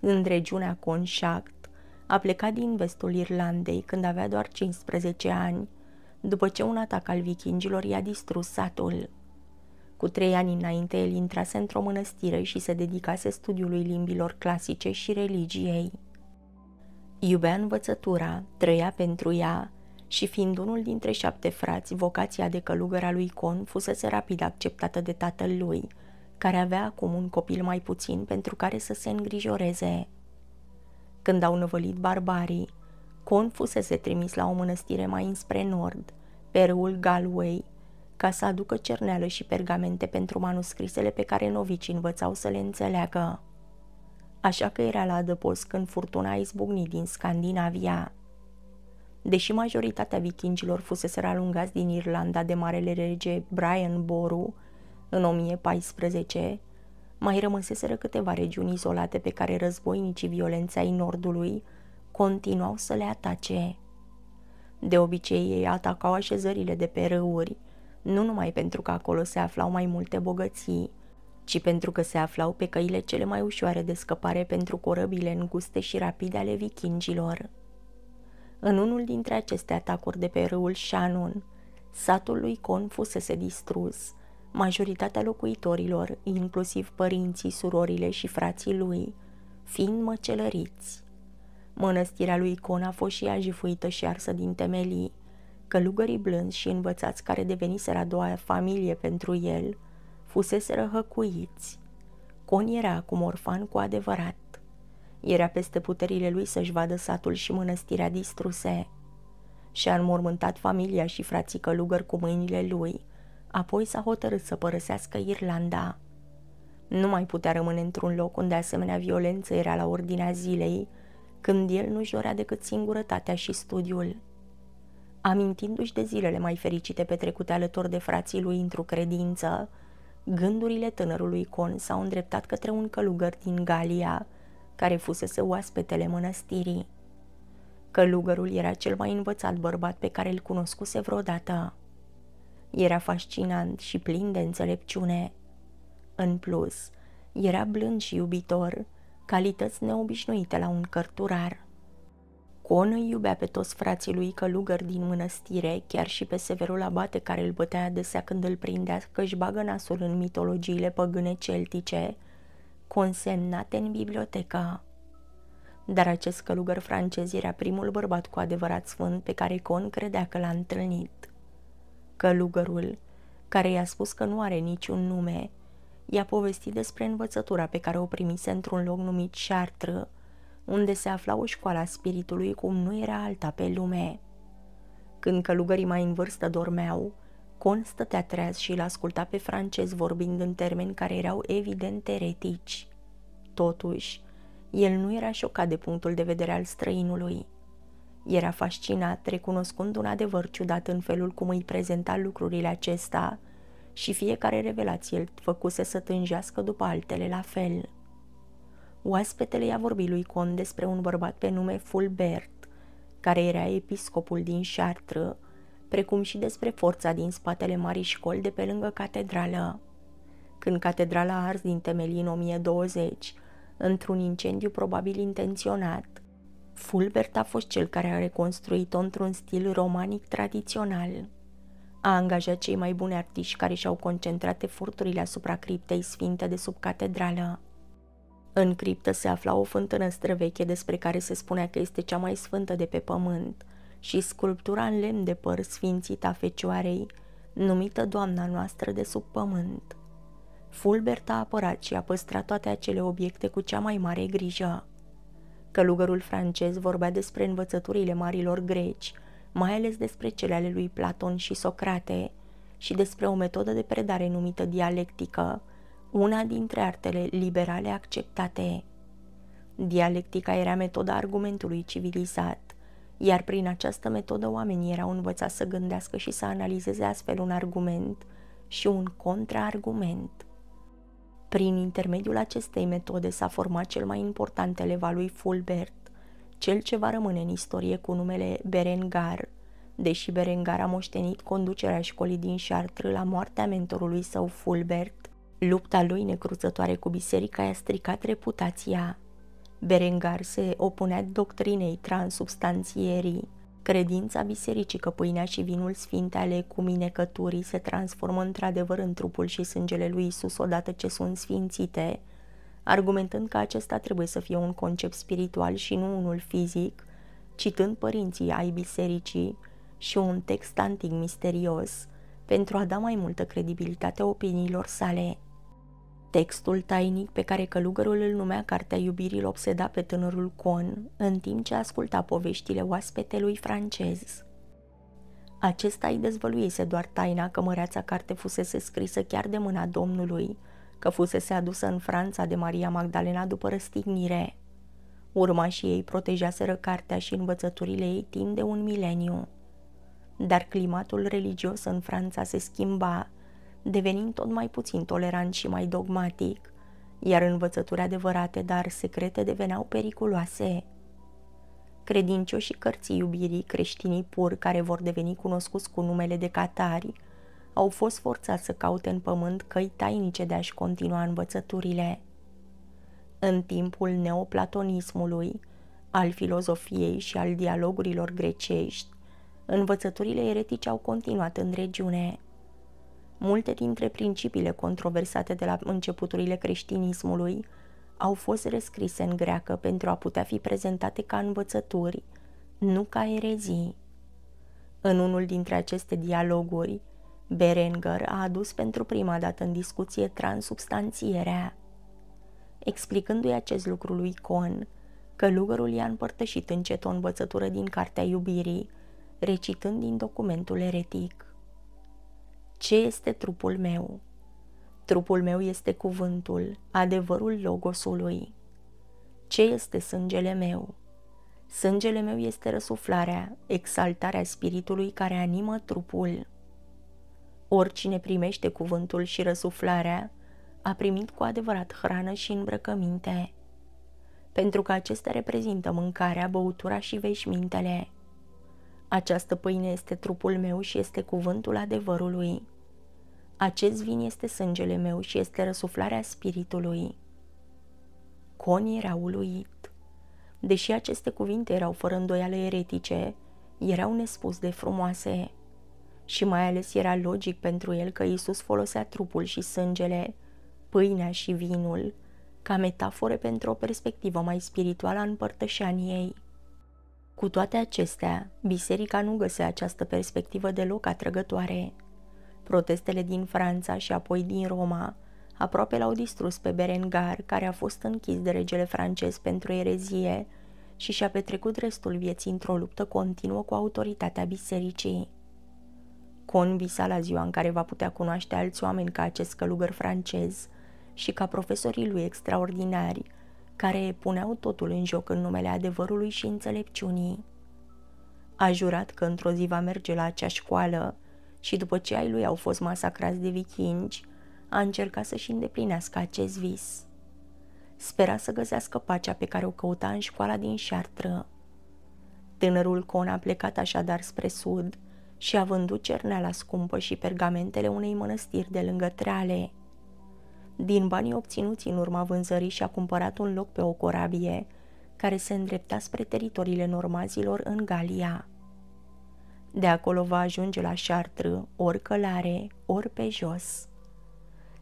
în regiunea Conșact, a plecat din vestul Irlandei când avea doar 15 ani, după ce un atac al vikingilor i-a distrus satul. Cu trei ani înainte, el intrase într-o mănăstire și se dedicase studiului limbilor clasice și religiei. Iubea învățătura, trăia pentru ea și fiind unul dintre șapte frați, vocația de călugăr lui Con fusese rapid acceptată de tatăl lui, care avea acum un copil mai puțin pentru care să se îngrijoreze. Când au năvălit barbarii, Con fusese trimis la o mănăstire mai înspre nord, pe râul Galway, ca să aducă cerneală și pergamente pentru manuscrisele pe care novicii învățau să le înțeleagă. Așa că era la adăpost când furtuna a izbucnit din Scandinavia. Deși majoritatea vikingilor fusese alungați din Irlanda de marele rege Brian Boru în 1014, mai rămăseseră câteva regiuni izolate pe care războinicii violenței Nordului continuau să le atace. De obicei ei atacau așezările de pe râuri, nu numai pentru că acolo se aflau mai multe bogății, ci pentru că se aflau pe căile cele mai ușoare de scăpare pentru corăbile înguste și rapide ale vikingilor. În unul dintre aceste atacuri de pe râul Shannon, satul lui Con fusese distrus. Majoritatea locuitorilor, inclusiv părinții, surorile și frații lui, fiind măcelăriți. Mănăstirea lui Con a fost și ea jifuită și arsă din temelii, Călugării blânzi și învățați care deveniseră a doua familie pentru el, fuseseră hăcuiți. Con era acum orfan cu adevărat. Era peste puterile lui să-și vadă satul și mănăstirea distruse. Și-a înmormântat familia și frații călugări cu mâinile lui, apoi s-a hotărât să părăsească Irlanda. Nu mai putea rămâne într-un loc unde asemenea violență era la ordinea zilei, când el nu și dorea decât singurătatea și studiul amintindu-și de zilele mai fericite petrecute alături de frații lui într-o credință, gândurile tânărului Con s-au îndreptat către un călugăr din Galia, care fusese oaspetele mănăstirii. Călugărul era cel mai învățat bărbat pe care îl cunoscuse vreodată. Era fascinant și plin de înțelepciune. În plus, era blând și iubitor, calități neobișnuite la un cărturar. Con îi iubea pe toți frații lui călugări din mănăstire, chiar și pe Severul Abate care îl bătea adesea când îl prindea că își bagă nasul în mitologiile păgâne celtice, consemnate în biblioteca. Dar acest călugăr francez era primul bărbat cu adevărat sfânt pe care Con credea că l-a întâlnit. Călugărul, care i-a spus că nu are niciun nume, i-a povestit despre învățătura pe care o primise într-un loc numit Chartres, unde se afla o școală a spiritului cum nu era alta pe lume. Când călugării mai în vârstă dormeau, Con stătea treaz și îl asculta pe francez vorbind în termeni care erau evident eretici. Totuși, el nu era șocat de punctul de vedere al străinului. Era fascinat, recunoscând un adevăr ciudat în felul cum îi prezenta lucrurile acesta și fiecare revelație îl făcuse să tânjească după altele la fel. Oaspetele i-a vorbit lui Con despre un bărbat pe nume Fulbert, care era episcopul din Chartres, precum și despre forța din spatele marii școli de pe lângă catedrală. Când catedrala a ars din temelii în 1020, într-un incendiu probabil intenționat, Fulbert a fost cel care a reconstruit-o într-un stil romanic tradițional. A angajat cei mai buni artiști care și-au concentrat eforturile asupra criptei sfinte de sub catedrală. În criptă se afla o fântână străveche despre care se spunea că este cea mai sfântă de pe pământ și sculptura în lemn de păr a fecioarei, numită Doamna noastră de sub pământ. Fulbert a apărat și a păstrat toate acele obiecte cu cea mai mare grijă. Călugărul francez vorbea despre învățăturile marilor greci, mai ales despre cele ale lui Platon și Socrate, și despre o metodă de predare numită dialectică, una dintre artele liberale acceptate. Dialectica era metoda argumentului civilizat, iar prin această metodă oamenii erau învățați să gândească și să analizeze astfel un argument și un contraargument. Prin intermediul acestei metode s-a format cel mai important eleva lui Fulbert, cel ce va rămâne în istorie cu numele Berengar, deși Berengar a moștenit conducerea școlii din Chartres la moartea mentorului său Fulbert, Lupta lui necruțătoare cu biserica i-a stricat reputația. Berengar se opunea doctrinei transubstanțierii. Credința bisericii că pâinea și vinul sfinte ale cuminecăturii se transformă într-adevăr în trupul și sângele lui Isus odată ce sunt sfințite, argumentând că acesta trebuie să fie un concept spiritual și nu unul fizic, citând părinții ai bisericii și un text antic misterios, pentru a da mai multă credibilitate opiniilor sale. Textul tainic pe care călugărul îl numea Cartea iubirii obseda pe tânărul Con, în timp ce asculta poveștile oaspetelui francez. Acesta îi dezvăluise doar taina că măreața carte fusese scrisă chiar de mâna Domnului, că fusese adusă în Franța de Maria Magdalena după răstignire. Urmașii ei protejaseră cartea și învățăturile ei timp de un mileniu. Dar climatul religios în Franța se schimba devenind tot mai puțin tolerant și mai dogmatic, iar învățături adevărate, dar secrete deveneau periculoase. Credincioșii cărții iubirii, creștinii puri care vor deveni cunoscuți cu numele de catari, au fost forțați să caute în pământ căi tainice de a-și continua învățăturile. În timpul neoplatonismului, al filozofiei și al dialogurilor grecești, învățăturile eretice au continuat în regiune. Multe dintre principiile controversate de la începuturile creștinismului au fost rescrise în greacă pentru a putea fi prezentate ca învățături, nu ca erezii. În unul dintre aceste dialoguri, Berenger a adus pentru prima dată în discuție transubstanțierea. Explicându-i acest lucru lui Con, călugărul i-a împărtășit încet o învățătură din Cartea Iubirii, recitând din documentul eretic ce este trupul meu. Trupul meu este cuvântul, adevărul logosului. Ce este sângele meu? Sângele meu este răsuflarea, exaltarea spiritului care animă trupul. Oricine primește cuvântul și răsuflarea, a primit cu adevărat hrană și îmbrăcăminte, pentru că acestea reprezintă mâncarea, băutura și veșmintele. Această pâine este trupul meu și este cuvântul adevărului. Acest vin este sângele meu și este răsuflarea spiritului. Coni era uluit. Deși aceste cuvinte erau fără îndoială eretice, erau nespus de frumoase. Și mai ales era logic pentru el că Isus folosea trupul și sângele, pâinea și vinul, ca metafore pentru o perspectivă mai spirituală a împărtășaniei. Cu toate acestea, biserica nu găsea această perspectivă deloc atrăgătoare. Protestele din Franța și apoi din Roma aproape l-au distrus pe Berengar, care a fost închis de regele francez pentru erezie și și-a petrecut restul vieții într-o luptă continuă cu autoritatea bisericii. Con visa la ziua în care va putea cunoaște alți oameni ca acest călugăr francez și ca profesorii lui extraordinari – care puneau totul în joc în numele adevărului și înțelepciunii. A jurat că într-o zi va merge la acea școală și după ce ai lui au fost masacrați de vikingi, a încercat să-și îndeplinească acest vis. Spera să găsească pacea pe care o căuta în școala din șartră. Tânărul Con a plecat așadar spre sud și a vândut cerneala scumpă și pergamentele unei mănăstiri de lângă Trale. Din banii obținuți în urma vânzării și-a cumpărat un loc pe o corabie, care se îndrepta spre teritoriile normazilor în Galia. De acolo va ajunge la șartră, ori călare, ori pe jos.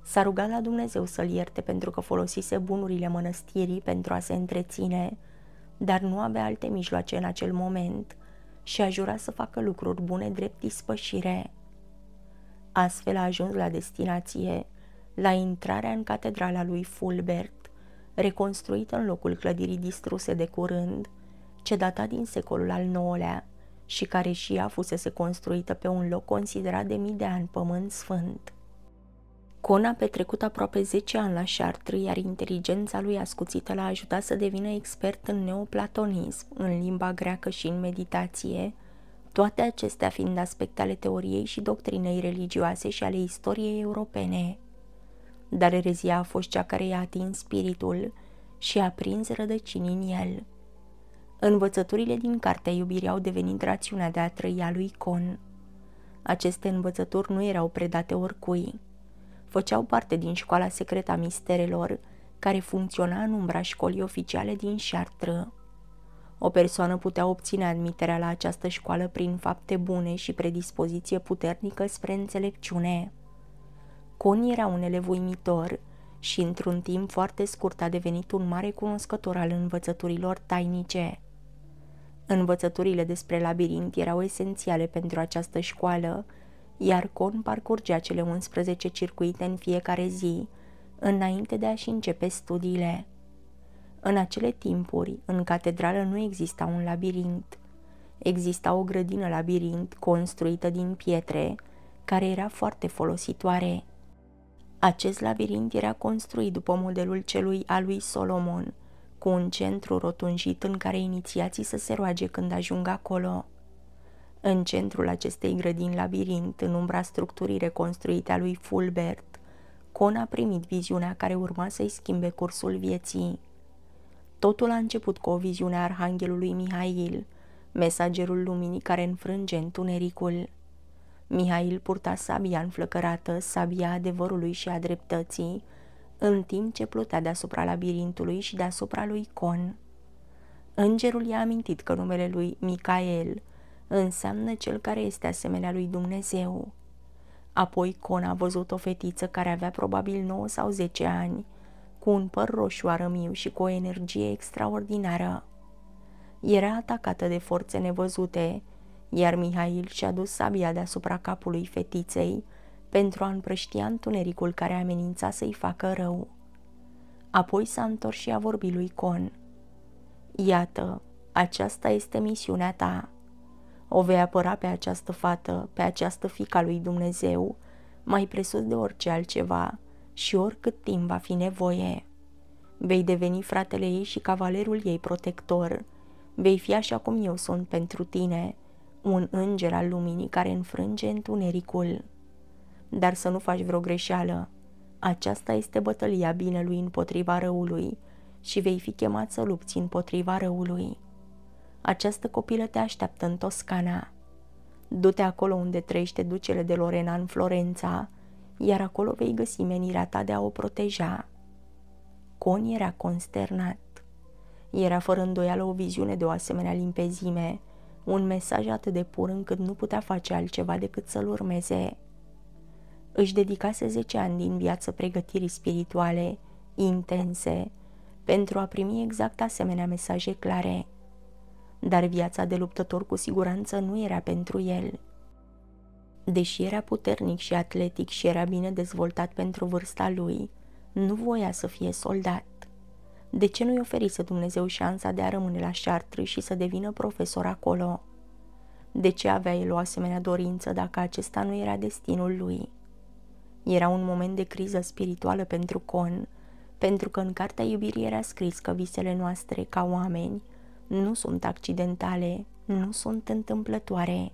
S-a rugat la Dumnezeu să-l ierte pentru că folosise bunurile mănăstirii pentru a se întreține, dar nu avea alte mijloace în acel moment și a jurat să facă lucruri bune drept dispășire. Astfel a ajuns la destinație, la intrarea în catedrala lui Fulbert, reconstruită în locul clădirii distruse de curând, ce data din secolul al IX-lea și care și ea fusese construită pe un loc considerat de mii de ani pământ sfânt. Con a petrecut aproape 10 ani la Chartres, iar inteligența lui ascuțită l-a ajutat să devină expert în neoplatonism, în limba greacă și în meditație, toate acestea fiind aspecte ale teoriei și doctrinei religioase și ale istoriei europene dar erezia a fost cea care i-a atins spiritul și a prins rădăcini în el. Învățăturile din cartea iubirii au devenit rațiunea de a trăi a lui Con. Aceste învățături nu erau predate oricui. Făceau parte din școala secretă a misterelor, care funcționa în umbra școlii oficiale din Chartres. O persoană putea obține admiterea la această școală prin fapte bune și predispoziție puternică spre înțelepciune. Connie era un elev uimitor și într-un timp foarte scurt a devenit un mare cunoscător al învățăturilor tainice. Învățăturile despre labirint erau esențiale pentru această școală, iar Con parcurgea cele 11 circuite în fiecare zi, înainte de a-și începe studiile. În acele timpuri, în catedrală nu exista un labirint. Exista o grădină labirint construită din pietre, care era foarte folositoare. Acest labirint era construit după modelul celui al lui Solomon, cu un centru rotunjit în care inițiații să se roage când ajung acolo. În centrul acestei grădini labirint, în umbra structurii reconstruite a lui Fulbert, Con a primit viziunea care urma să-i schimbe cursul vieții. Totul a început cu o viziune a arhanghelului Mihail, mesagerul luminii care înfrânge întunericul. Mihail purta sabia înflăcărată, sabia adevărului și a dreptății, în timp ce plutea deasupra labirintului și deasupra lui Con. Îngerul i-a amintit că numele lui Micael înseamnă cel care este asemenea lui Dumnezeu. Apoi Con a văzut o fetiță care avea probabil 9 sau 10 ani, cu un păr roșu arămiu și cu o energie extraordinară. Era atacată de forțe nevăzute, iar Mihail și-a dus sabia deasupra capului fetiței pentru a împrăștia întunericul care amenința să-i facă rău. Apoi s-a întors și a vorbit lui Con. Iată, aceasta este misiunea ta. O vei apăra pe această fată, pe această fica lui Dumnezeu, mai presus de orice altceva și oricât timp va fi nevoie. Vei deveni fratele ei și cavalerul ei protector. Vei fi așa cum eu sunt pentru tine, un înger al luminii care înfrânge întunericul. Dar să nu faci vreo greșeală. Aceasta este bătălia binelui împotriva răului și vei fi chemat să lupți împotriva răului. Această copilă te așteaptă în Toscana. Du-te acolo unde trăiește ducele de Lorena în Florența, iar acolo vei găsi menirea ta de a o proteja. Con era consternat. Era fără îndoială o viziune de o asemenea limpezime – un mesaj atât de pur încât nu putea face altceva decât să-l urmeze. Își dedicase 10 ani din viață pregătirii spirituale, intense, pentru a primi exact asemenea mesaje clare. Dar viața de luptător cu siguranță nu era pentru el. Deși era puternic și atletic și era bine dezvoltat pentru vârsta lui, nu voia să fie soldat. De ce nu-i oferise Dumnezeu șansa de a rămâne la Chartres și să devină profesor acolo? De ce avea el o asemenea dorință dacă acesta nu era destinul lui? Era un moment de criză spirituală pentru Con, pentru că în cartea iubirii era scris că visele noastre, ca oameni, nu sunt accidentale, nu sunt întâmplătoare.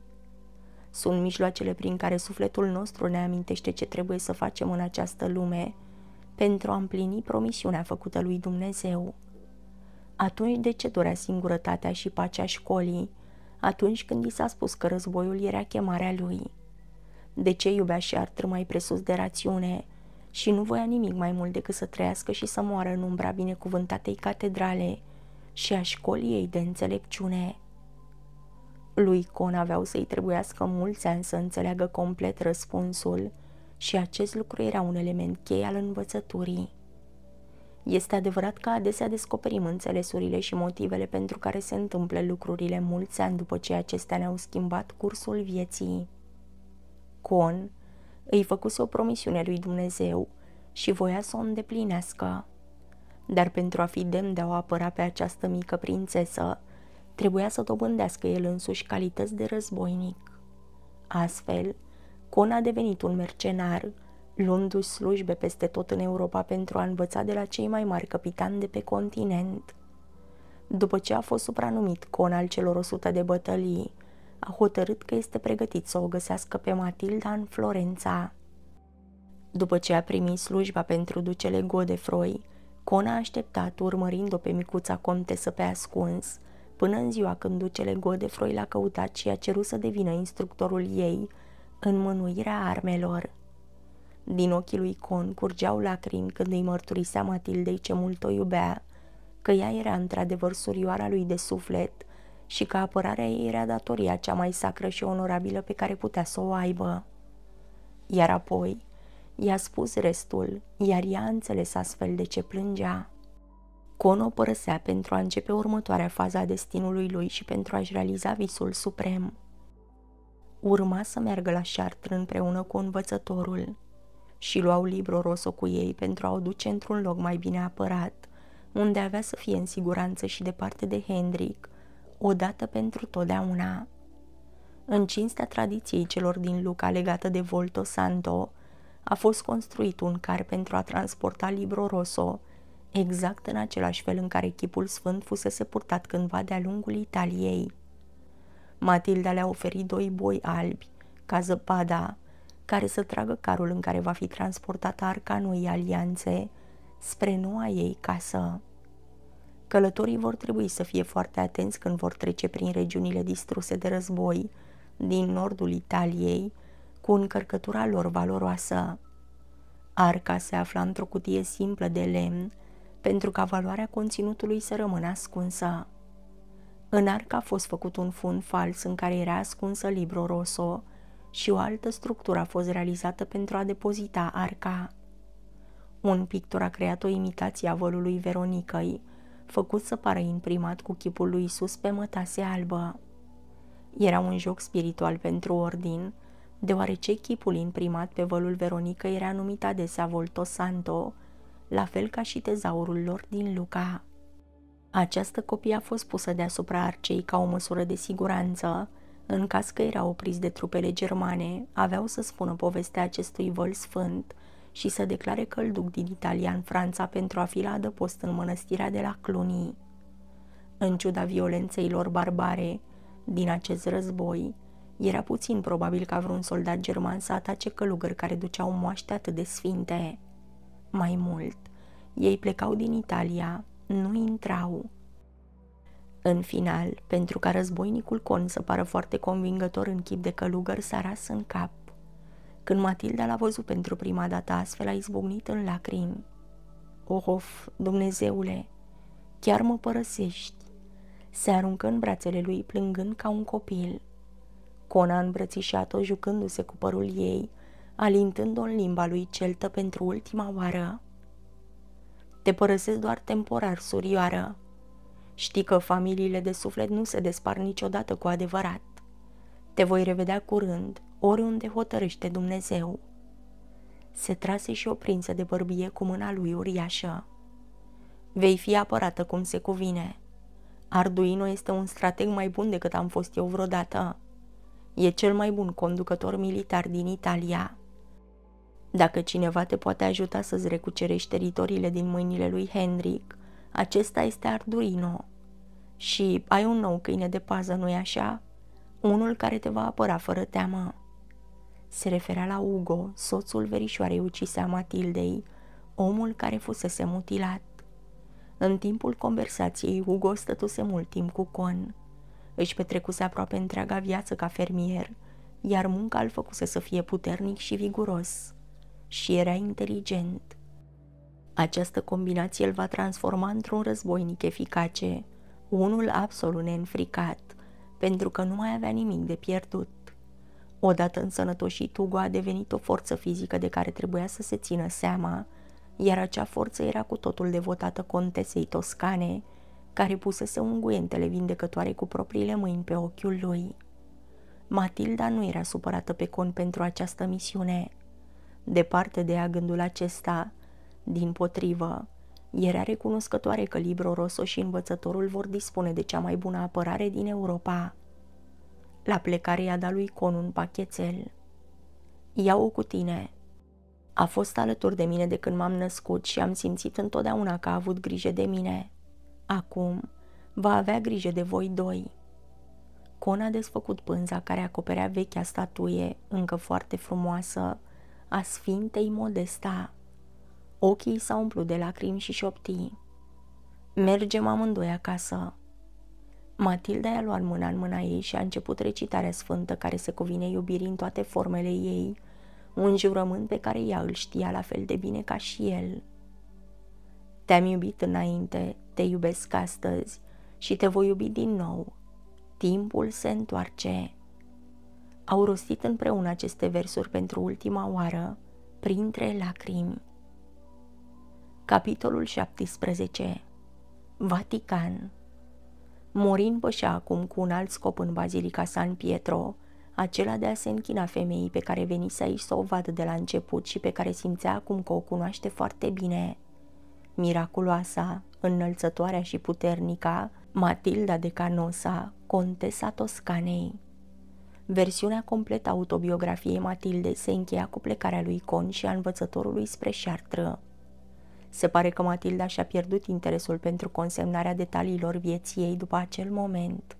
Sunt mijloacele prin care sufletul nostru ne amintește ce trebuie să facem în această lume – pentru a împlini promisiunea făcută lui Dumnezeu. Atunci de ce dorea singurătatea și pacea școlii, atunci când i s-a spus că războiul era chemarea lui? De ce iubea și ar mai presus de rațiune și nu voia nimic mai mult decât să trăiască și să moară în umbra binecuvântatei catedrale și a școlii ei de înțelepciune? Lui Con aveau să-i trebuiască mulți ani să înțeleagă complet răspunsul – și acest lucru era un element cheie al învățăturii. Este adevărat că adesea descoperim înțelesurile și motivele pentru care se întâmplă lucrurile mulți ani după ce acestea ne-au schimbat cursul vieții. Con îi făcuse o promisiune lui Dumnezeu și voia să o îndeplinească. Dar pentru a fi demn de a o apăra pe această mică prințesă, trebuia să dobândească el însuși calități de războinic. Astfel, Con a devenit un mercenar, luându-și slujbe peste tot în Europa pentru a învăța de la cei mai mari capitani de pe continent. După ce a fost supranumit con al celor 100 de bătălii, a hotărât că este pregătit să o găsească pe Matilda în Florența. După ce a primit slujba pentru ducele Godefroi, Con a așteptat, urmărind-o pe micuța comtesă pe ascuns, până în ziua când ducele Godefroi l-a căutat și a cerut să devină instructorul ei – înmânuirea armelor. Din ochii lui Con curgeau lacrimi când îi mărturisea Matildei ce mult o iubea, că ea era într-adevăr surioara lui de suflet și că apărarea ei era datoria cea mai sacră și onorabilă pe care putea să o aibă. Iar apoi, i-a spus restul, iar ea a înțeles astfel de ce plângea. Con o părăsea pentru a începe următoarea fază a destinului lui și pentru a-și realiza visul suprem – urma să meargă la șartră împreună cu învățătorul și luau Libro roso cu ei pentru a o duce într-un loc mai bine apărat, unde avea să fie în siguranță și departe de Hendrik, odată pentru totdeauna. În cinstea tradiției celor din Luca legată de Volto Santo, a fost construit un car pentru a transporta Libro Rosso, exact în același fel în care chipul sfânt fusese purtat cândva de-a lungul Italiei. Matilda le-a oferit doi boi albi, ca zăpada care să tragă carul în care va fi transportată arca noii alianțe spre noua ei casă. Călătorii vor trebui să fie foarte atenți când vor trece prin regiunile distruse de război din nordul Italiei, cu încărcătura lor valoroasă. Arca se afla într-o cutie simplă de lemn, pentru ca valoarea conținutului să rămână ascunsă. În arc a fost făcut un fund fals în care era ascunsă Libro Rosso și o altă structură a fost realizată pentru a depozita arca. Un pictor a creat o imitație a volului Veronicăi, făcut să pară imprimat cu chipul lui Isus pe mătase albă. Era un joc spiritual pentru ordin, deoarece chipul imprimat pe vălul Veronica era numit adesea Volto Santo, la fel ca și tezaurul lor din Luca. Această copie a fost pusă deasupra arcei ca o măsură de siguranță. În caz că erau opriți de trupele germane, aveau să spună povestea acestui vol sfânt și să declare că îl duc din Italia în Franța pentru a fi la adăpost în mănăstirea de la Cluny. În ciuda violenței lor barbare, din acest război, era puțin probabil ca vreun soldat german să atace călugări care duceau moaște atât de sfinte. Mai mult, ei plecau din Italia nu intrau. În final, pentru ca războinicul con să pară foarte convingător în chip de călugăr, s-a ras în cap. Când Matilda l-a văzut pentru prima dată astfel, a izbucnit în lacrimi. Oh, of, Dumnezeule, chiar mă părăsești. Se aruncă în brațele lui plângând ca un copil. Con a îmbrățișat-o jucându-se cu părul ei, alintând-o în limba lui celtă pentru ultima oară. Te părăsesc doar temporar, surioară. Știi că familiile de suflet nu se despar niciodată cu adevărat. Te voi revedea curând, oriunde hotărăște Dumnezeu. Se trase și o prinsă de bărbie cu mâna lui uriașă. Vei fi apărată cum se cuvine. Arduino este un strateg mai bun decât am fost eu vreodată. E cel mai bun conducător militar din Italia. Dacă cineva te poate ajuta să-ți recucerești teritoriile din mâinile lui Hendrik, acesta este Arduino. Și ai un nou câine de pază, nu-i așa? Unul care te va apăra fără teamă. Se referea la Ugo, soțul verișoarei ucise a Matildei, omul care fusese mutilat. În timpul conversației, Ugo stătuse mult timp cu Con. Își petrecuse aproape întreaga viață ca fermier, iar munca îl făcuse să fie puternic și viguros și era inteligent. Această combinație îl va transforma într-un războinic eficace, unul absolut neînfricat, pentru că nu mai avea nimic de pierdut. Odată însănătoșit, Ugo a devenit o forță fizică de care trebuia să se țină seama, iar acea forță era cu totul devotată contesei toscane, care pusese unguentele vindecătoare cu propriile mâini pe ochiul lui. Matilda nu era supărată pe con pentru această misiune. Departe de a gândul acesta, din potrivă, era recunoscătoare că Libro Rosso și învățătorul vor dispune de cea mai bună apărare din Europa. La plecare i-a dat lui Con un pachetel. Iau-o cu tine. A fost alături de mine de când m-am născut și am simțit întotdeauna că a avut grijă de mine. Acum va avea grijă de voi doi. Con a desfăcut pânza care acoperea vechea statuie, încă foarte frumoasă, a Sfintei Modesta. Ochii s-au umplut de lacrimi și șoptii. Mergem amândoi acasă. Matilda i-a luat mâna în mâna ei și a început recitarea sfântă care se cuvine iubirii în toate formele ei, un jurământ pe care ea îl știa la fel de bine ca și el. Te-am iubit înainte, te iubesc astăzi și te voi iubi din nou. Timpul se întoarce. Au rostit împreună aceste versuri pentru ultima oară, printre lacrimi. Capitolul 17 Vatican Morin pășea acum cu un alt scop în Bazilica San Pietro, acela de a se închina femeii pe care venise aici să o vadă de la început și pe care simțea acum că o cunoaște foarte bine. Miraculoasa, înălțătoarea și puternica, Matilda de Canosa, contesa Toscanei. Versiunea completă a autobiografiei Matilde se încheia cu plecarea lui Con și a învățătorului spre șartră. Se pare că Matilda și-a pierdut interesul pentru consemnarea detaliilor vieții ei după acel moment.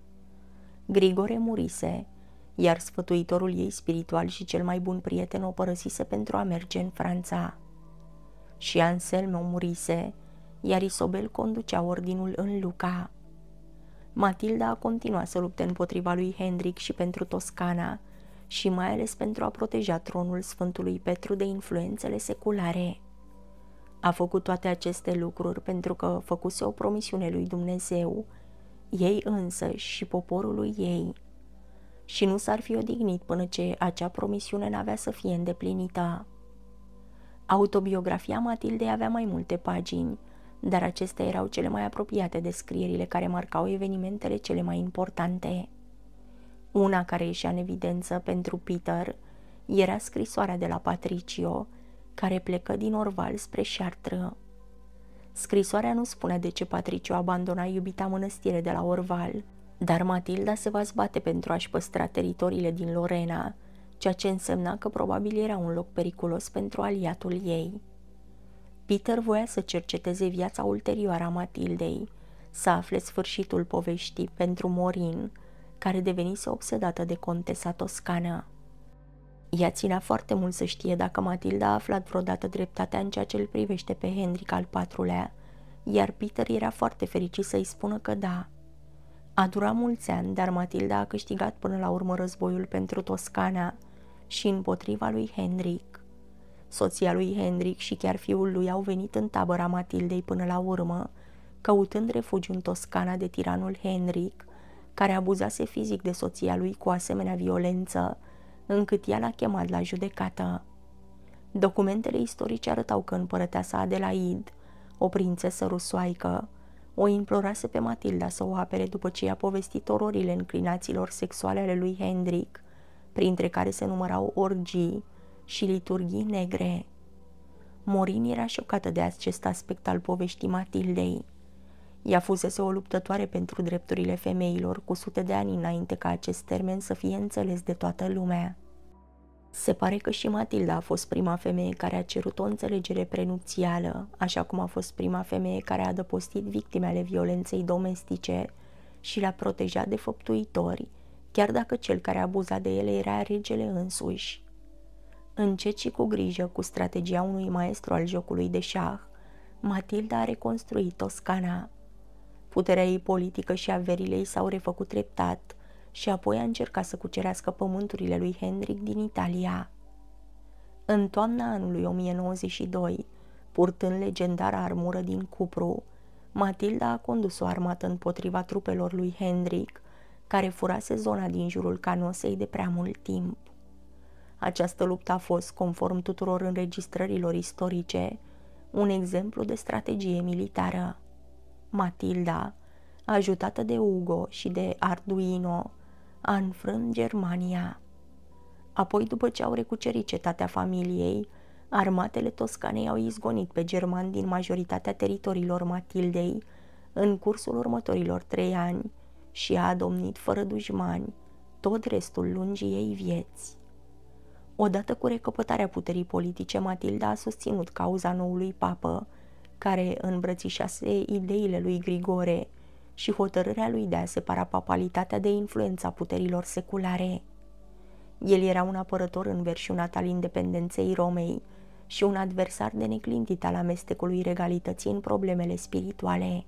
Grigore murise, iar sfătuitorul ei spiritual și cel mai bun prieten o părăsise pentru a merge în Franța. Și Anselmo murise, iar Isobel conducea ordinul în Luca. Matilda a continuat să lupte împotriva lui Hendrik și pentru Toscana, și mai ales pentru a proteja tronul Sfântului Petru de influențele seculare. A făcut toate aceste lucruri pentru că făcuse o promisiune lui Dumnezeu, ei însă și poporului ei. Și nu s-ar fi odignit până ce acea promisiune n-avea să fie îndeplinită. Autobiografia Matildei avea mai multe pagini, dar acestea erau cele mai apropiate descrierile care marcau evenimentele cele mai importante. Una care ieșea în evidență pentru Peter era scrisoarea de la Patricio, care plecă din Orval spre Chartres. Scrisoarea nu spune de ce Patricio abandona iubita mănăstire de la Orval, dar Matilda se va zbate pentru a-și păstra teritoriile din Lorena, ceea ce însemna că probabil era un loc periculos pentru aliatul ei. Peter voia să cerceteze viața ulterioară a Matildei, să afle sfârșitul poveștii pentru Morin, care devenise obsedată de contesa toscana. Ea ținea foarte mult să știe dacă Matilda a aflat vreodată dreptatea în ceea ce îl privește pe Henric al patrulea, iar Peter era foarte fericit să-i spună că da. A durat mulți ani, dar Matilda a câștigat până la urmă războiul pentru Toscana și împotriva lui Henric. Soția lui Hendrik și chiar fiul lui au venit în tabăra Matildei până la urmă, căutând refugiu în Toscana de tiranul Hendrik, care abuzase fizic de soția lui cu asemenea violență, încât ea l-a chemat la judecată. Documentele istorice arătau că împărăteasa Adelaide, o prințesă rusoaică, o implorase pe Matilda să o apere după ce i-a povestit ororile înclinațiilor sexuale ale lui Hendrik, printre care se numărau orgii, și liturghii negre. Morin era șocată de acest aspect al poveștii Matildei. Ea fusese o luptătoare pentru drepturile femeilor cu sute de ani înainte ca acest termen să fie înțeles de toată lumea. Se pare că și Matilda a fost prima femeie care a cerut o înțelegere prenupțială, așa cum a fost prima femeie care a adăpostit victime ale violenței domestice și l-a protejat de făptuitori, chiar dacă cel care abuza de ele era regele însuși. Încet și cu grijă, cu strategia unui maestru al jocului de șah, Matilda a reconstruit Toscana. Puterea ei politică și averile ei s-au refăcut treptat și apoi a încercat să cucerească pământurile lui Henric din Italia. În toamna anului 1092, purtând legendara armură din cupru, Matilda a condus o armată împotriva trupelor lui Henric, care furase zona din jurul canosei de prea mult timp. Această luptă a fost, conform tuturor înregistrărilor istorice, un exemplu de strategie militară. Matilda, ajutată de Ugo și de Arduino, a înfrânt Germania. Apoi, după ce au recucerit cetatea familiei, armatele toscanei au izgonit pe germani din majoritatea teritoriilor Matildei în cursul următorilor trei ani și a domnit fără dușmani tot restul lungii ei vieți. Odată cu recăpătarea puterii politice, Matilda a susținut cauza noului papă, care îmbrățișase ideile lui Grigore și hotărârea lui de a separa papalitatea de influența puterilor seculare. El era un apărător înverșunat al independenței Romei și un adversar de neclintit al amestecului regalității în problemele spirituale.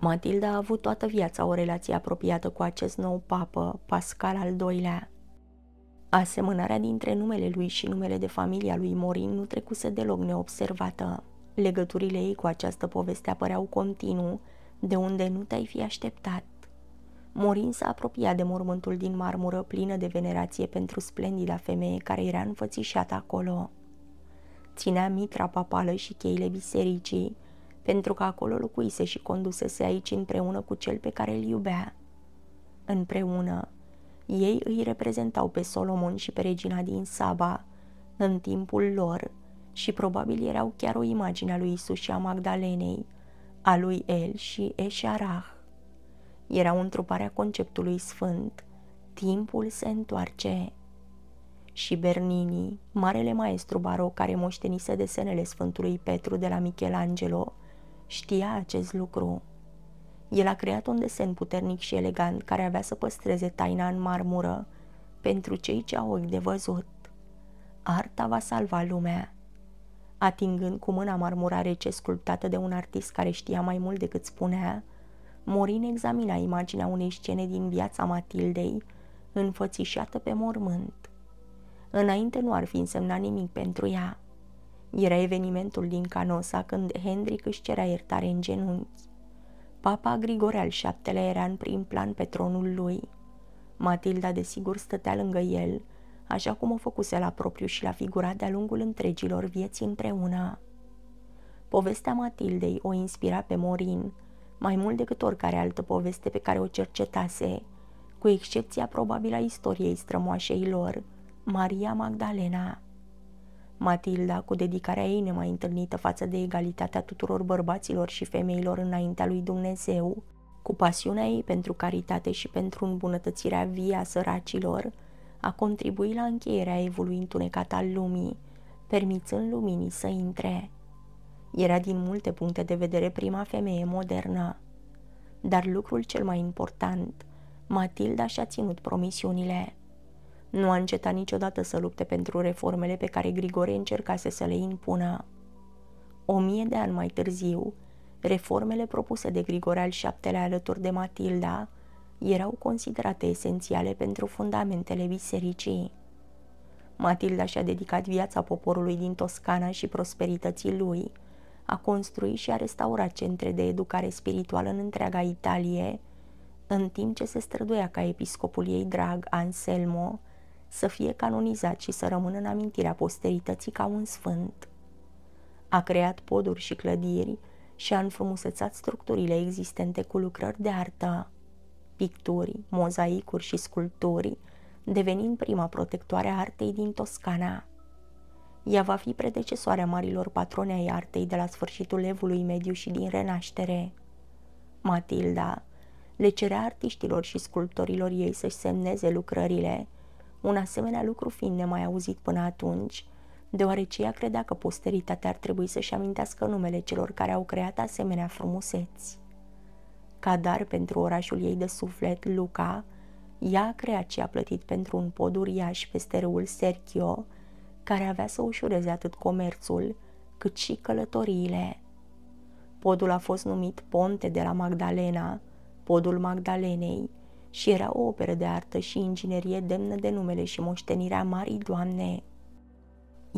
Matilda a avut toată viața o relație apropiată cu acest nou papă, Pascal al II-lea. Asemănarea dintre numele lui și numele de familia lui Morin nu trecuse deloc neobservată. Legăturile ei cu această poveste apăreau continuu, de unde nu te-ai fi așteptat. Morin s-a apropiat de mormântul din marmură plină de venerație pentru splendida femeie care era înfățișată acolo. Ținea mitra papală și cheile bisericii, pentru că acolo locuise și condusese aici împreună cu cel pe care îl iubea. Împreună, ei îi reprezentau pe Solomon și pe regina din Saba în timpul lor și probabil erau chiar o imagine a lui Isus și a Magdalenei, a lui El și Eșarah. Erau întruparea conceptului sfânt, timpul se întoarce. Și Bernini, marele maestru baroc care moștenise desenele Sfântului Petru de la Michelangelo, știa acest lucru. El a creat un desen puternic și elegant care avea să păstreze taina în marmură pentru cei ce au ochi de văzut. Arta va salva lumea. Atingând cu mâna marmura rece sculptată de un artist care știa mai mult decât spunea, Morin examina imaginea unei scene din viața Matildei, înfățișată pe mormânt. Înainte nu ar fi însemnat nimic pentru ea. Era evenimentul din Canosa când Hendrik își cerea iertare în genunchi. Papa Grigore al VII-lea era în prim plan pe tronul lui. Matilda, desigur, stătea lângă el, așa cum o făcuse la propriu și la figura de-a lungul întregilor vieți împreună. Povestea Matildei o inspira pe Morin, mai mult decât oricare altă poveste pe care o cercetase, cu excepția probabilă a istoriei strămoașei lor, Maria Magdalena. Matilda, cu dedicarea ei nemai întâlnită față de egalitatea tuturor bărbaților și femeilor înaintea lui Dumnezeu, cu pasiunea ei pentru caritate și pentru îmbunătățirea via săracilor, a contribuit la încheierea evului întunecat al lumii, permițând luminii să intre. Era din multe puncte de vedere prima femeie modernă. Dar lucrul cel mai important, Matilda și-a ținut promisiunile. Nu a încetat niciodată să lupte pentru reformele pe care Grigore încercase să le impună. O mie de ani mai târziu, reformele propuse de Grigore al VII-lea alături de Matilda erau considerate esențiale pentru fundamentele bisericii. Matilda și-a dedicat viața poporului din Toscana și prosperității lui, a construit și a restaurat centre de educare spirituală în întreaga Italie, în timp ce se străduia ca episcopul ei drag, Anselmo, să fie canonizat și să rămână în amintirea posterității ca un sfânt. A creat poduri și clădiri și a înfrumusețat structurile existente cu lucrări de artă, picturi, mozaicuri și sculpturi, devenind prima protectoare a artei din Toscana. Ea va fi predecesoarea marilor patrone ai artei de la sfârșitul evului mediu și din renaștere. Matilda le cerea artiștilor și sculptorilor ei să-și semneze lucrările un asemenea lucru fiind nemai auzit până atunci, deoarece ea credea că posteritatea ar trebui să-și amintească numele celor care au creat asemenea frumuseți. Ca dar pentru orașul ei de suflet, Luca, ea a creat și a plătit pentru un pod uriaș peste râul Serchio, care avea să ușureze atât comerțul, cât și călătoriile. Podul a fost numit Ponte de la Magdalena, podul Magdalenei, și era o operă de artă și inginerie demnă de numele și moștenirea Marii Doamne.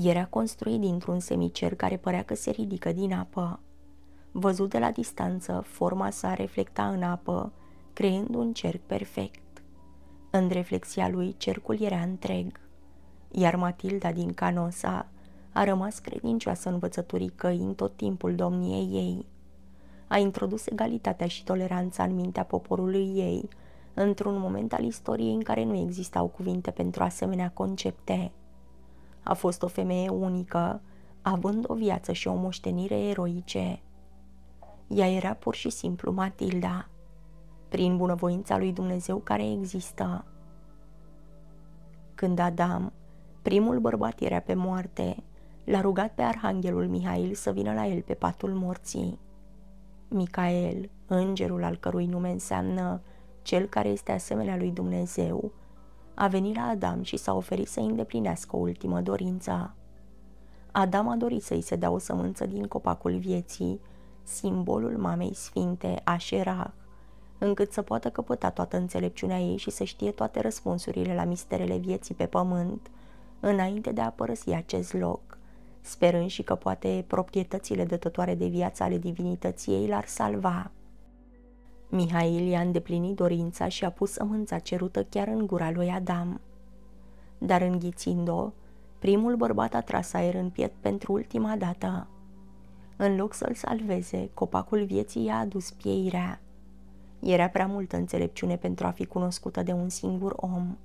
Era construit dintr-un semicer care părea că se ridică din apă. Văzut de la distanță, forma sa reflecta în apă, creând un cerc perfect. În reflexia lui, cercul era întreg. Iar Matilda din Canosa a rămas credincioasă învățăturii căi în tot timpul domniei ei. A introdus egalitatea și toleranța în mintea poporului ei, într-un moment al istoriei în care nu existau cuvinte pentru asemenea concepte. A fost o femeie unică, având o viață și o moștenire eroice. Ea era pur și simplu Matilda, prin bunăvoința lui Dumnezeu care există. Când Adam, primul bărbat era pe moarte, l-a rugat pe arhanghelul Mihail să vină la el pe patul morții. Micael, îngerul al cărui nume înseamnă cel care este asemenea lui Dumnezeu, a venit la Adam și s-a oferit să îndeplinească o ultimă dorință. Adam a dorit să-i se dea o sămânță din copacul vieții, simbolul mamei sfinte, Asherah, încât să poată căpăta toată înțelepciunea ei și să știe toate răspunsurile la misterele vieții pe pământ, înainte de a părăsi acest loc, sperând și că poate proprietățile dătătoare de viață ale divinității ei l-ar salva. Mihail i-a îndeplinit dorința și a pus sămânța cerută chiar în gura lui Adam. Dar înghițind-o, primul bărbat a tras aer în piept pentru ultima dată. În loc să-l salveze, copacul vieții i-a adus pieirea. Era prea multă înțelepciune pentru a fi cunoscută de un singur om.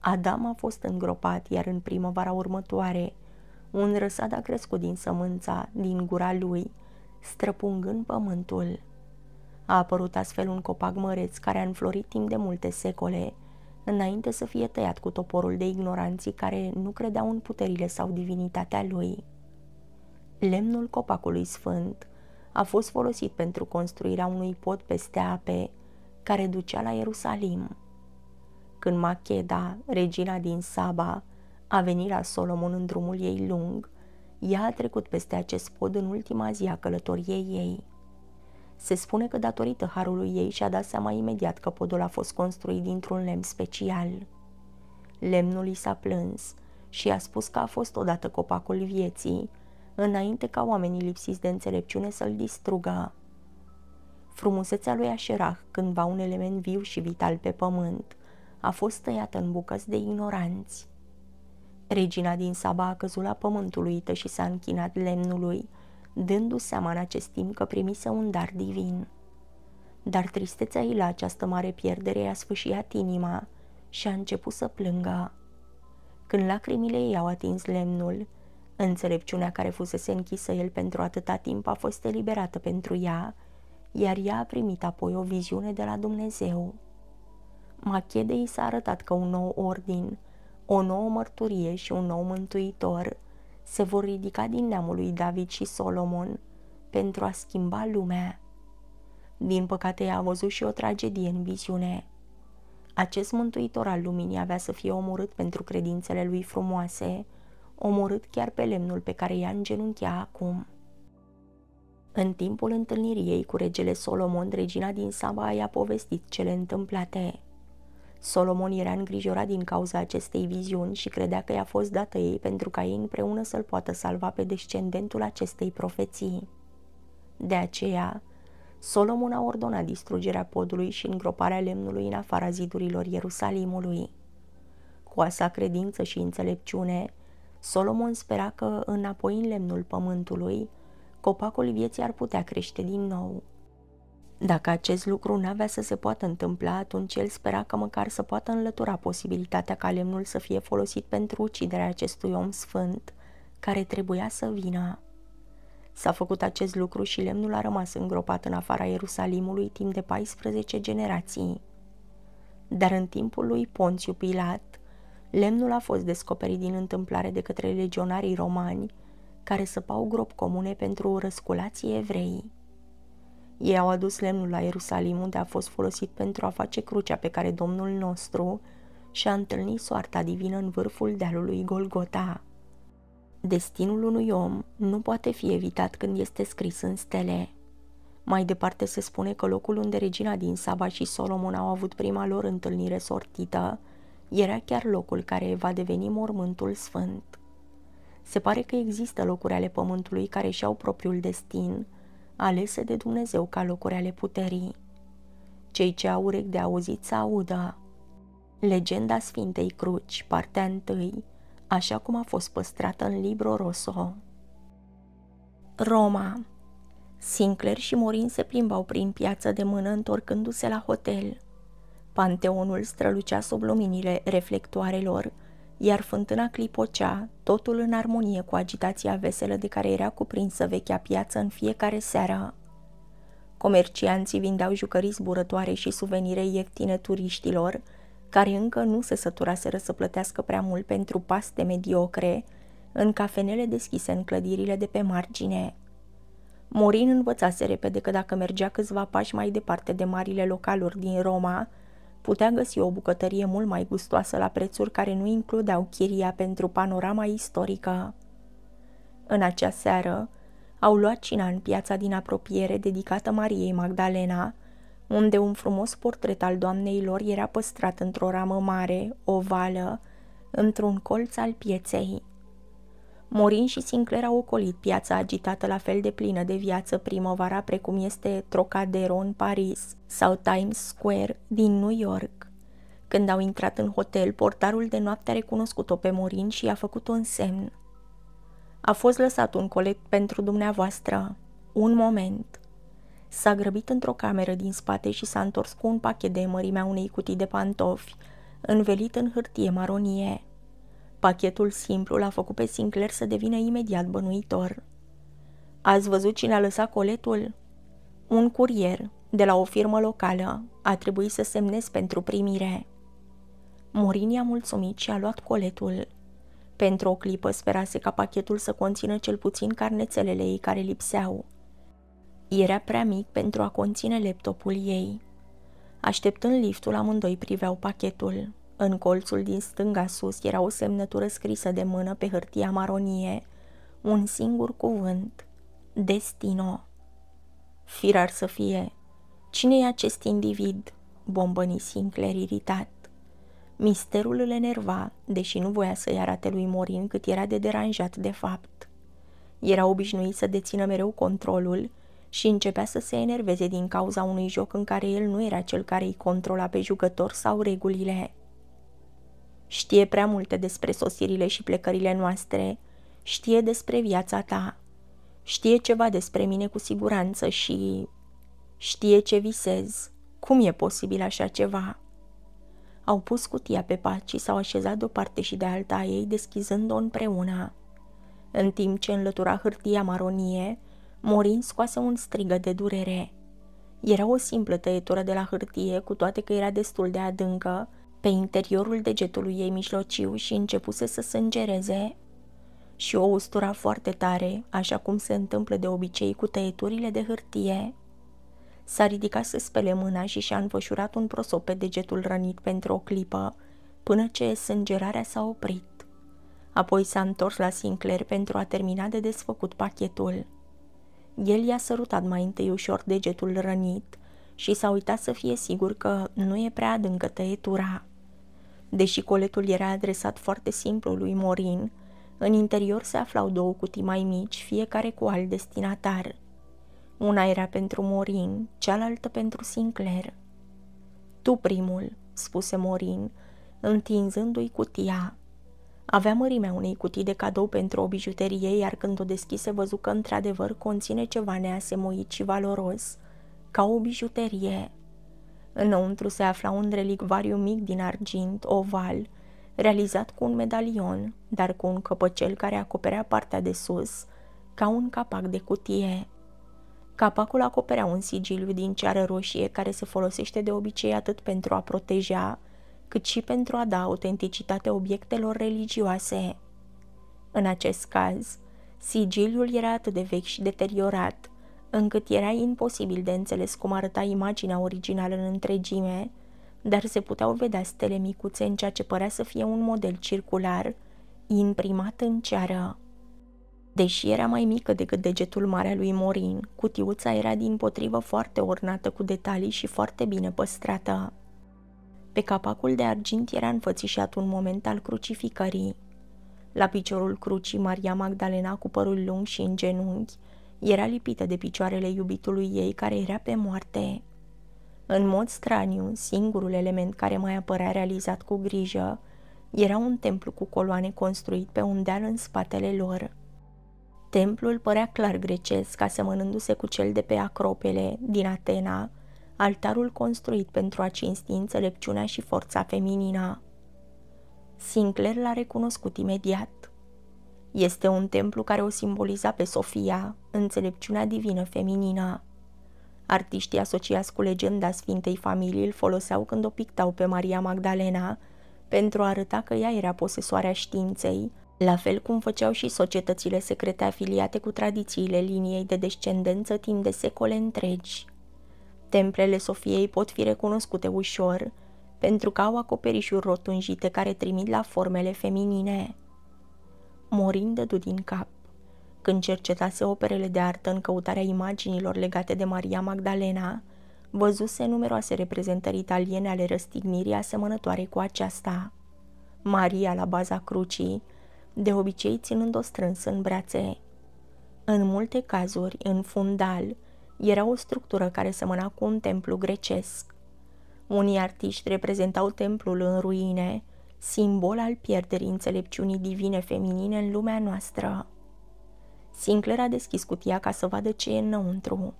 Adam a fost îngropat, iar în primăvara următoare, un răsad a crescut din sămânța, din gura lui, străpungând pământul. A apărut astfel un copac măreț care a înflorit timp de multe secole, înainte să fie tăiat cu toporul de ignoranții care nu credeau în puterile sau divinitatea lui. Lemnul copacului sfânt a fost folosit pentru construirea unui pod peste ape care ducea la Ierusalim. Când Macheda, regina din Saba, a venit la Solomon în drumul ei lung, ea a trecut peste acest pod în ultima zi a călătoriei ei. Se spune că datorită harului ei și-a dat seama imediat că podul a fost construit dintr-un lemn special. Lemnul i s-a plâns și a spus că a fost odată copacul vieții, înainte ca oamenii lipsiți de înțelepciune să-l distrugă. Frumusețea lui Așerah, cândva un element viu și vital pe pământ, a fost tăiată în bucăți de ignoranți. Regina din Saba a căzut la pământul uită și s-a închinat lemnului, dându seama în acest timp că primise un dar divin. Dar tristețea ei la această mare pierdere i-a sfâșiat inima și a început să plângă. Când lacrimile ei au atins lemnul, înțelepciunea care fusese închisă el pentru atâta timp a fost eliberată pentru ea, iar ea a primit apoi o viziune de la Dumnezeu. Machedei s-a arătat că un nou ordin, o nouă mărturie și un nou mântuitor – se vor ridica din neamul lui David și Solomon pentru a schimba lumea. Din păcate a văzut și o tragedie în viziune. Acest mântuitor al luminii avea să fie omorât pentru credințele lui frumoase, omorât chiar pe lemnul pe care ea îngenunchea acum. În timpul întâlnirii ei cu regele Solomon, regina din Saba i-a povestit cele întâmplate. Solomon era îngrijorat din cauza acestei viziuni și credea că i-a fost dată ei pentru ca ei împreună să-l poată salva pe descendentul acestei profeții. De aceea, Solomon a ordonat distrugerea podului și îngroparea lemnului în afara zidurilor Ierusalimului. Cu a sa credință și înțelepciune, Solomon spera că, înapoi în lemnul pământului, copacul vieții ar putea crește din nou. Dacă acest lucru n-avea să se poată întâmpla, atunci el spera că măcar să poată înlătura posibilitatea ca lemnul să fie folosit pentru uciderea acestui om sfânt, care trebuia să vină. S-a făcut acest lucru și lemnul a rămas îngropat în afara Ierusalimului timp de 14 generații. Dar în timpul lui Ponțiu Pilat, lemnul a fost descoperit din întâmplare de către legionarii romani, care săpau grop comune pentru răsculații evrei. Ei au adus lemnul la Ierusalim, unde a fost folosit pentru a face crucea pe care Domnul nostru și-a întâlnit soarta divină în vârful dealului Golgota. Destinul unui om nu poate fi evitat când este scris în stele. Mai departe se spune că locul unde regina din Saba și Solomon au avut prima lor întâlnire sortită era chiar locul care va deveni mormântul sfânt. Se pare că există locuri ale pământului care și-au propriul destin alese de Dumnezeu ca locuri ale puterii. Cei ce au urechi de auzit să audă. Legenda Sfintei Cruci, partea 1, așa cum a fost păstrată în Libro Rosso. Roma Sinclair și Morin se plimbau prin piață de mână întorcându-se la hotel. Panteonul strălucea sub luminile reflectoarelor, iar fântâna clipocea, totul în armonie cu agitația veselă de care era cuprinsă vechea piață în fiecare seară. Comercianții vindeau jucării zburătoare și suvenire ieftine turiștilor, care încă nu se săturaseră să plătească prea mult pentru paste mediocre, în cafenele deschise în clădirile de pe margine. Morin învățase repede că dacă mergea câțiva pași mai departe de marile localuri din Roma, Putea găsi o bucătărie mult mai gustoasă la prețuri care nu includeau chiria pentru panorama istorică. În acea seară, au luat cina în piața din apropiere dedicată Mariei Magdalena, unde un frumos portret al doamnei lor era păstrat într-o ramă mare, ovală, într-un colț al pieței. Morin și Sinclair au ocolit piața agitată la fel de plină de viață primăvara precum este Trocadero în Paris sau Times Square din New York. Când au intrat în hotel, portarul de noapte a recunoscut-o pe Morin și i-a făcut un semn. A fost lăsat un coleg pentru dumneavoastră. Un moment. S-a grăbit într-o cameră din spate și s-a întors cu un pachet de mărimea unei cutii de pantofi, învelit în hârtie maronie. Pachetul simplu l-a făcut pe Sinclair să devină imediat bănuitor. Ați văzut cine a lăsat coletul? Un curier, de la o firmă locală, a trebuit să semnez pentru primire. Morin i-a mulțumit și a luat coletul. Pentru o clipă sperase ca pachetul să conțină cel puțin carnețelele ei care lipseau. Era prea mic pentru a conține laptopul ei. Așteptând liftul, amândoi priveau pachetul. În colțul din stânga sus era o semnătură scrisă de mână pe hârtia maronie, un singur cuvânt, destino. Firar să fie. Cine e acest individ? bombăni Sinclair iritat. Misterul îl enerva, deși nu voia să-i arate lui Morin cât era de deranjat de fapt. Era obișnuit să dețină mereu controlul și începea să se enerveze din cauza unui joc în care el nu era cel care îi controla pe jucător sau regulile. Știe prea multe despre sosirile și plecările noastre. Știe despre viața ta. Știe ceva despre mine cu siguranță și știe ce visez. Cum e posibil așa ceva? Au pus cutia pe pat și s-au așezat de o parte și de alta a ei, deschizând-o împreună. În timp ce înlătura hârtia maronie, Morin scoase un strigă de durere. Era o simplă tăietură de la hârtie, cu toate că era destul de adâncă pe interiorul degetului ei mijlociu și începuse să sângereze și o ustura foarte tare, așa cum se întâmplă de obicei cu tăieturile de hârtie. S-a ridicat să spele mâna și și-a înfășurat un prosop pe degetul rănit pentru o clipă, până ce sângerarea s-a oprit. Apoi s-a întors la Sinclair pentru a termina de desfăcut pachetul. El i-a sărutat mai întâi ușor degetul rănit și s-a uitat să fie sigur că nu e prea adâncă tăietura. Deși coletul era adresat foarte simplu lui Morin, în interior se aflau două cutii mai mici, fiecare cu alt destinatar. Una era pentru Morin, cealaltă pentru Sinclair. Tu primul, spuse Morin, întinzându-i cutia. Avea mărimea unei cutii de cadou pentru o bijuterie, iar când o deschise văzu că într-adevăr conține ceva neasemuit și valoros, ca o bijuterie. Înăuntru se afla un relicvariu mic din argint, oval, realizat cu un medalion, dar cu un căpăcel care acoperea partea de sus, ca un capac de cutie. Capacul acoperea un sigiliu din ceară roșie care se folosește de obicei atât pentru a proteja, cât și pentru a da autenticitate obiectelor religioase. În acest caz, sigiliul era atât de vechi și deteriorat, încât era imposibil de înțeles cum arăta imaginea originală în întregime, dar se puteau vedea stele micuțe în ceea ce părea să fie un model circular, imprimat în ceară. Deși era mai mică decât degetul mare al lui Morin, cutiuța era din potrivă foarte ornată cu detalii și foarte bine păstrată. Pe capacul de argint era înfățișat un moment al crucificării. La piciorul crucii, Maria Magdalena cu părul lung și în genunchi era lipită de picioarele iubitului ei, care era pe moarte. În mod straniu, singurul element care mai apărea realizat cu grijă era un templu cu coloane construit pe un deal în spatele lor. Templul părea clar grecesc, asemănându-se cu cel de pe Acropele, din Atena, altarul construit pentru a cinsti înțelepciunea și forța feminină. Sinclair l-a recunoscut imediat. Este un templu care o simboliza pe Sofia, înțelepciunea divină feminină. Artiștii asociați cu legenda Sfintei Familii îl foloseau când o pictau pe Maria Magdalena, pentru a arăta că ea era posesoarea științei, la fel cum făceau și societățile secrete afiliate cu tradițiile liniei de descendență timp de secole întregi. Templele Sofiei pot fi recunoscute ușor, pentru că au acoperișuri rotunjite care trimit la formele feminine morindă din cap. Când cercetase operele de artă în căutarea imaginilor legate de Maria Magdalena, văzuse numeroase reprezentări italiene ale răstignirii asemănătoare cu aceasta. Maria la baza crucii, de obicei ținând-o strâns în brațe. În multe cazuri, în fundal, era o structură care semăna cu un templu grecesc. Unii artiști reprezentau templul în ruine, simbol al pierderii înțelepciunii divine feminine în lumea noastră. Sinclair a deschis cutia ca să vadă ce e înăuntru.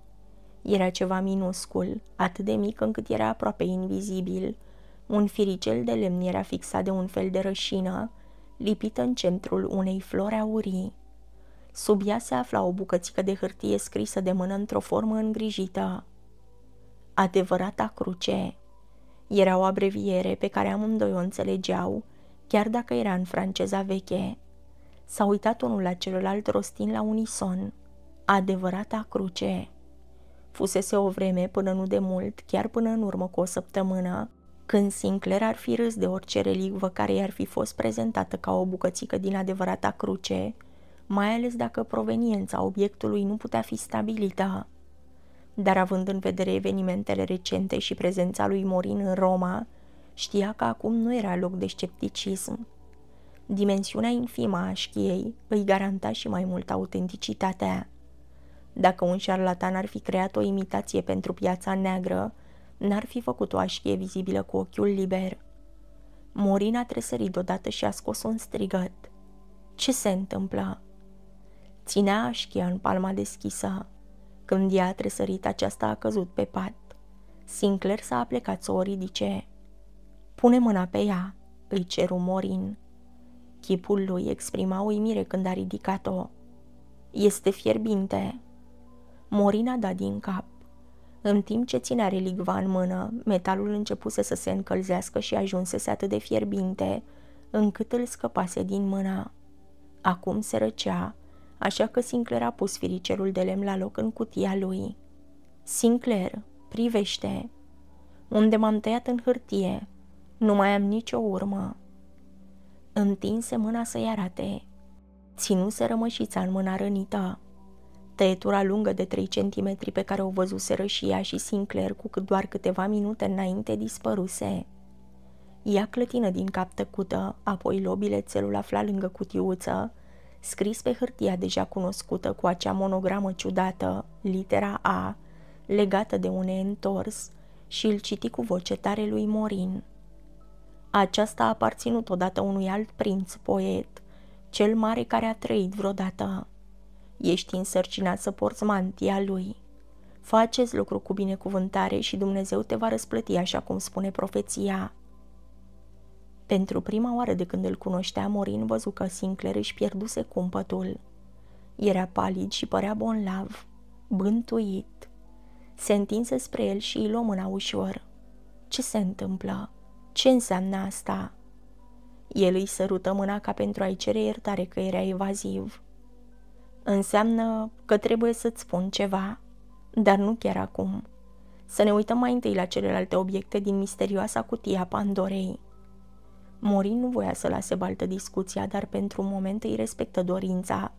Era ceva minuscul, atât de mic încât era aproape invizibil. Un firicel de lemn era fixat de un fel de rășină, lipită în centrul unei flori aurii. Sub ea se afla o bucățică de hârtie scrisă de mână într-o formă îngrijită. Adevărata cruce era o abreviere pe care amândoi o înțelegeau, chiar dacă era în franceza veche. S-a uitat unul la celălalt rostind la unison. Adevărata cruce. Fusese o vreme până nu de mult, chiar până în urmă cu o săptămână, când Sinclair ar fi râs de orice relicvă care i-ar fi fost prezentată ca o bucățică din adevărata cruce, mai ales dacă proveniența obiectului nu putea fi stabilită dar având în vedere evenimentele recente și prezența lui Morin în Roma, știa că acum nu era loc de scepticism. Dimensiunea infimă a șchiei îi garanta și mai mult autenticitatea. Dacă un șarlatan ar fi creat o imitație pentru piața neagră, n-ar fi făcut o așchie vizibilă cu ochiul liber. Morin a tresărit odată și a scos un strigăt. Ce se întâmplă? Ținea așchia în palma deschisă. Când ea a tresărit, aceasta a căzut pe pat. Sinclair s-a aplecat să o ridice. Pune mâna pe ea, îi ceru Morin. Chipul lui exprima uimire când a ridicat-o. Este fierbinte. Morin a dat din cap. În timp ce ținea religva în mână, metalul începuse să se încălzească și ajunsese atât de fierbinte, încât îl scăpase din mâna. Acum se răcea, așa că Sinclair a pus firicelul de lemn la loc în cutia lui. Sinclair, privește! Unde m-am tăiat în hârtie, nu mai am nicio urmă. Întinse mâna să-i arate. Ținuse rămășița în mâna rănită. Tăietura lungă de 3 cm pe care o văzuseră și ea și Sinclair cu cât doar câteva minute înainte dispăruse. Ea clătină din cap tăcută, apoi lobile țelul afla lângă cutiuță scris pe hârtia deja cunoscută cu acea monogramă ciudată, litera A, legată de un întors, și îl citi cu voce tare lui Morin. Aceasta a aparținut odată unui alt prinț poet, cel mare care a trăit vreodată. Ești însărcinat să porți mantia lui. Faceți lucru cu binecuvântare și Dumnezeu te va răsplăti așa cum spune profeția. Pentru prima oară de când îl cunoștea, Morin văzu că Sinclair își pierduse cumpătul. Era palid și părea bonlav, bântuit. Se întinse spre el și îi luă mâna ușor. Ce se întâmplă? Ce înseamnă asta?" El îi sărută mâna ca pentru a-i cere iertare că era evaziv. Înseamnă că trebuie să-ți spun ceva, dar nu chiar acum. Să ne uităm mai întâi la celelalte obiecte din misterioasa cutia Pandorei. Morin nu voia să lase baltă discuția, dar pentru un moment îi respectă dorința,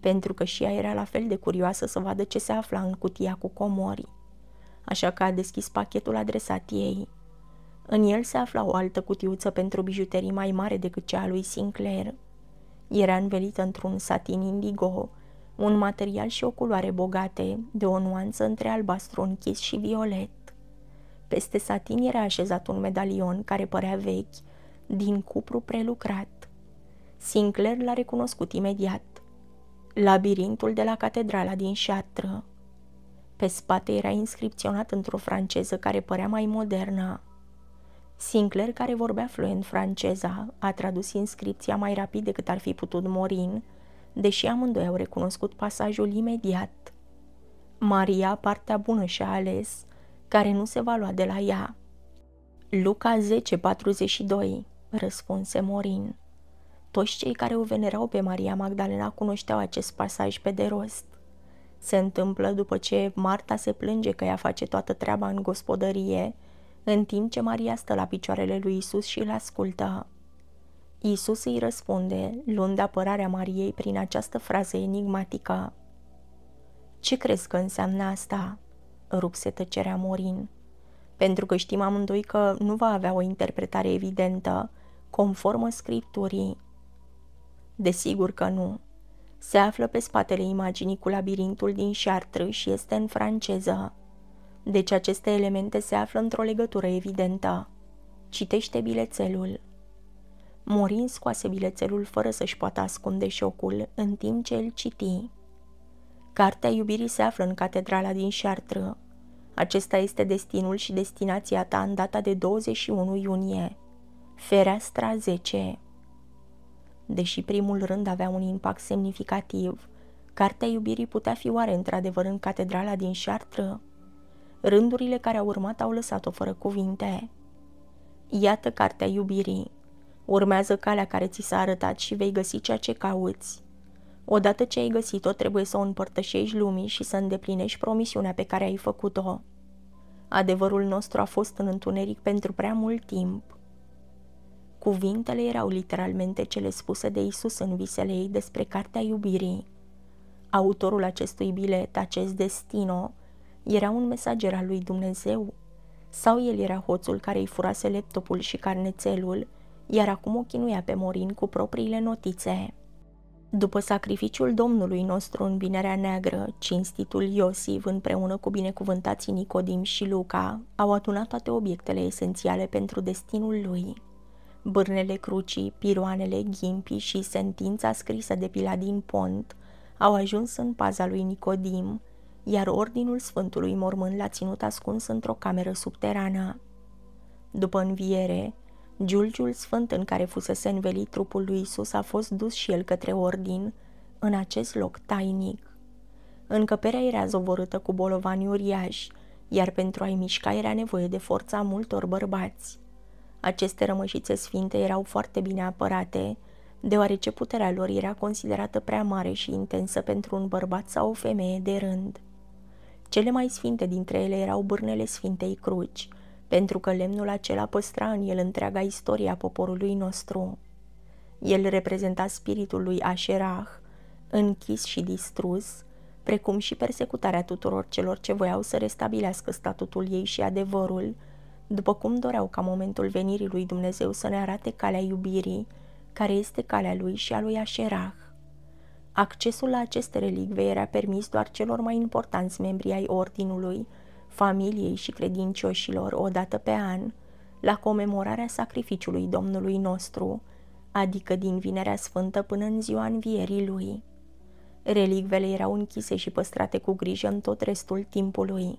pentru că și ea era la fel de curioasă să vadă ce se afla în cutia cu comori. Așa că a deschis pachetul adresat ei. În el se afla o altă cutiuță pentru bijuterii mai mare decât cea a lui Sinclair. Era învelită într-un satin indigo, un material și o culoare bogate, de o nuanță între albastru închis și violet. Peste satin era așezat un medalion care părea vechi, din cupru prelucrat. Sinclair l-a recunoscut imediat. Labirintul de la catedrala din Chartres. Pe spate era inscripționat într-o franceză care părea mai modernă. Sinclair, care vorbea fluent franceza, a tradus inscripția mai rapid decât ar fi putut Morin, deși amândoi au recunoscut pasajul imediat. Maria partea bună și-a ales, care nu se va lua de la ea. Luca 10:42 răspunse Morin. Toți cei care o venerau pe Maria Magdalena cunoșteau acest pasaj pe de rost. Se întâmplă după ce Marta se plânge că ea face toată treaba în gospodărie, în timp ce Maria stă la picioarele lui Isus și îl ascultă. Isus îi răspunde, luând apărarea Mariei prin această frază enigmatică. Ce crezi că înseamnă asta?" rupse tăcerea Morin. Pentru că știm amândoi că nu va avea o interpretare evidentă conformă scripturii? Desigur că nu. Se află pe spatele imaginii cu labirintul din Chartres și este în franceză. Deci aceste elemente se află într-o legătură evidentă. Citește bilețelul. Morin scoase bilețelul fără să-și poată ascunde șocul în timp ce îl citi. Cartea iubirii se află în catedrala din Chartres. Acesta este destinul și destinația ta în data de 21 iunie. Fereastra 10 Deși primul rând avea un impact semnificativ, Cartea iubirii putea fi oare într-adevăr în catedrala din Șartră? Rândurile care au urmat au lăsat-o fără cuvinte. Iată cartea iubirii. Urmează calea care ți s-a arătat și vei găsi ceea ce cauți. Odată ce ai găsit-o, trebuie să o împărtășești lumii și să îndeplinești promisiunea pe care ai făcut-o. Adevărul nostru a fost în întuneric pentru prea mult timp. Cuvintele erau literalmente cele spuse de Isus în visele ei despre cartea iubirii. Autorul acestui bilet, acest destino, era un mesager al lui Dumnezeu? Sau el era hoțul care îi furase laptopul și carnețelul, iar acum o chinuia pe Morin cu propriile notițe? După sacrificiul Domnului nostru în binerea Neagră, cinstitul Iosif împreună cu binecuvântații Nicodim și Luca au adunat toate obiectele esențiale pentru destinul lui. Bârnele crucii, piroanele, ghimpii și sentința scrisă de Piladin Pont au ajuns în paza lui Nicodim, iar ordinul Sfântului Mormânt l-a ținut ascuns într-o cameră subterană. După înviere, giulgiul sfânt în care fusese învelit trupul lui Isus a fost dus și el către ordin, în acest loc tainic. Încăperea era zovorâtă cu bolovani uriași, iar pentru a-i mișca era nevoie de forța multor bărbați. Aceste rămășițe sfinte erau foarte bine apărate, deoarece puterea lor era considerată prea mare și intensă pentru un bărbat sau o femeie de rând. Cele mai sfinte dintre ele erau bârnele Sfintei Cruci, pentru că lemnul acela păstra în el întreaga istoria poporului nostru. El reprezenta spiritul lui Asherah, închis și distrus, precum și persecutarea tuturor celor ce voiau să restabilească statutul ei și adevărul, după cum doreau ca momentul venirii lui Dumnezeu să ne arate calea iubirii, care este calea lui și a lui Așerah. Accesul la aceste relicve era permis doar celor mai importanți membri ai ordinului, familiei și credincioșilor o dată pe an, la comemorarea sacrificiului Domnului nostru, adică din Vinerea Sfântă până în ziua învierii lui. Relicvele erau închise și păstrate cu grijă în tot restul timpului.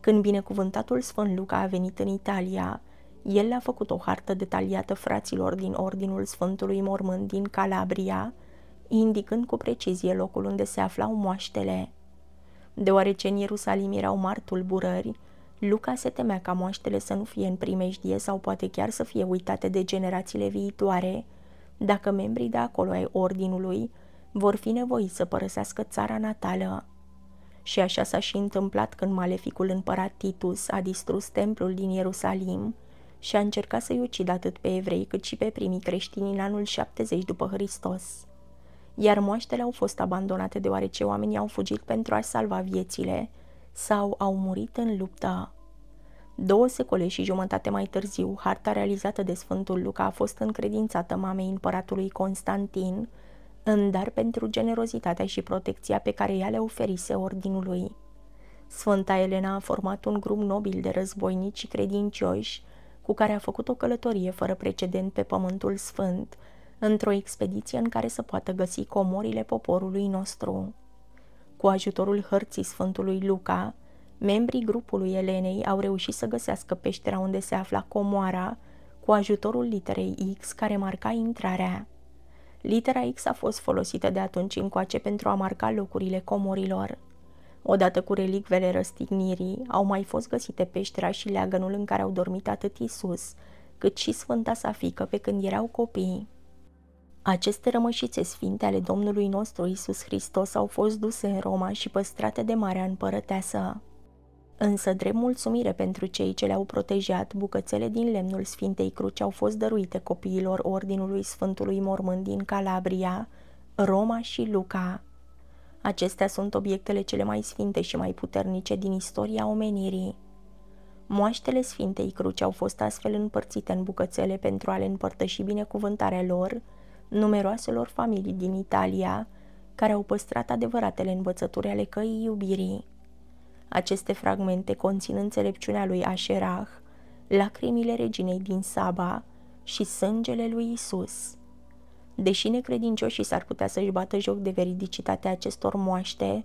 Când binecuvântatul Sfânt Luca a venit în Italia, el le-a făcut o hartă detaliată fraților din Ordinul Sfântului Mormânt din Calabria, indicând cu precizie locul unde se aflau moaștele. Deoarece în Ierusalim erau mari tulburări, Luca se temea ca moaștele să nu fie în primejdie sau poate chiar să fie uitate de generațiile viitoare, dacă membrii de acolo ai ordinului vor fi nevoiți să părăsească țara natală. Și așa s-a și întâmplat când maleficul împărat Titus a distrus templul din Ierusalim și a încercat să-i ucidă atât pe evrei cât și pe primii creștini în anul 70 după Hristos. Iar moaștele au fost abandonate deoarece oamenii au fugit pentru a-și salva viețile sau au murit în luptă. Două secole și jumătate mai târziu, harta realizată de Sfântul Luca a fost încredințată mamei împăratului Constantin, în dar pentru generozitatea și protecția pe care ea le oferise ordinului. Sfânta Elena a format un grup nobil de războinici și credincioși cu care a făcut o călătorie fără precedent pe Pământul Sfânt, într-o expediție în care să poată găsi comorile poporului nostru. Cu ajutorul hărții Sfântului Luca, membrii grupului Elenei au reușit să găsească peștera unde se afla comoara, cu ajutorul literei X care marca intrarea. Litera X a fost folosită de atunci încoace pentru a marca locurile comorilor. Odată cu relicvele răstignirii, au mai fost găsite peștera și leagănul în care au dormit atât Isus, cât și Sfânta sa fică pe când erau copii. Aceste rămășițe sfinte ale Domnului nostru Isus Hristos au fost duse în Roma și păstrate de Marea Împărăteasă. Însă, drept mulțumire pentru cei ce le-au protejat, bucățele din lemnul Sfintei Cruci au fost dăruite copiilor Ordinului Sfântului Mormânt din Calabria, Roma și Luca. Acestea sunt obiectele cele mai sfinte și mai puternice din istoria omenirii. Moaștele Sfintei Cruci au fost astfel împărțite în bucățele pentru a le împărtăși binecuvântarea lor, numeroaselor familii din Italia, care au păstrat adevăratele învățături ale căii iubirii. Aceste fragmente conțin înțelepciunea lui Asherah, lacrimile reginei din Saba și sângele lui Isus. Deși necredincioșii s-ar putea să-și bată joc de veridicitatea acestor moaște,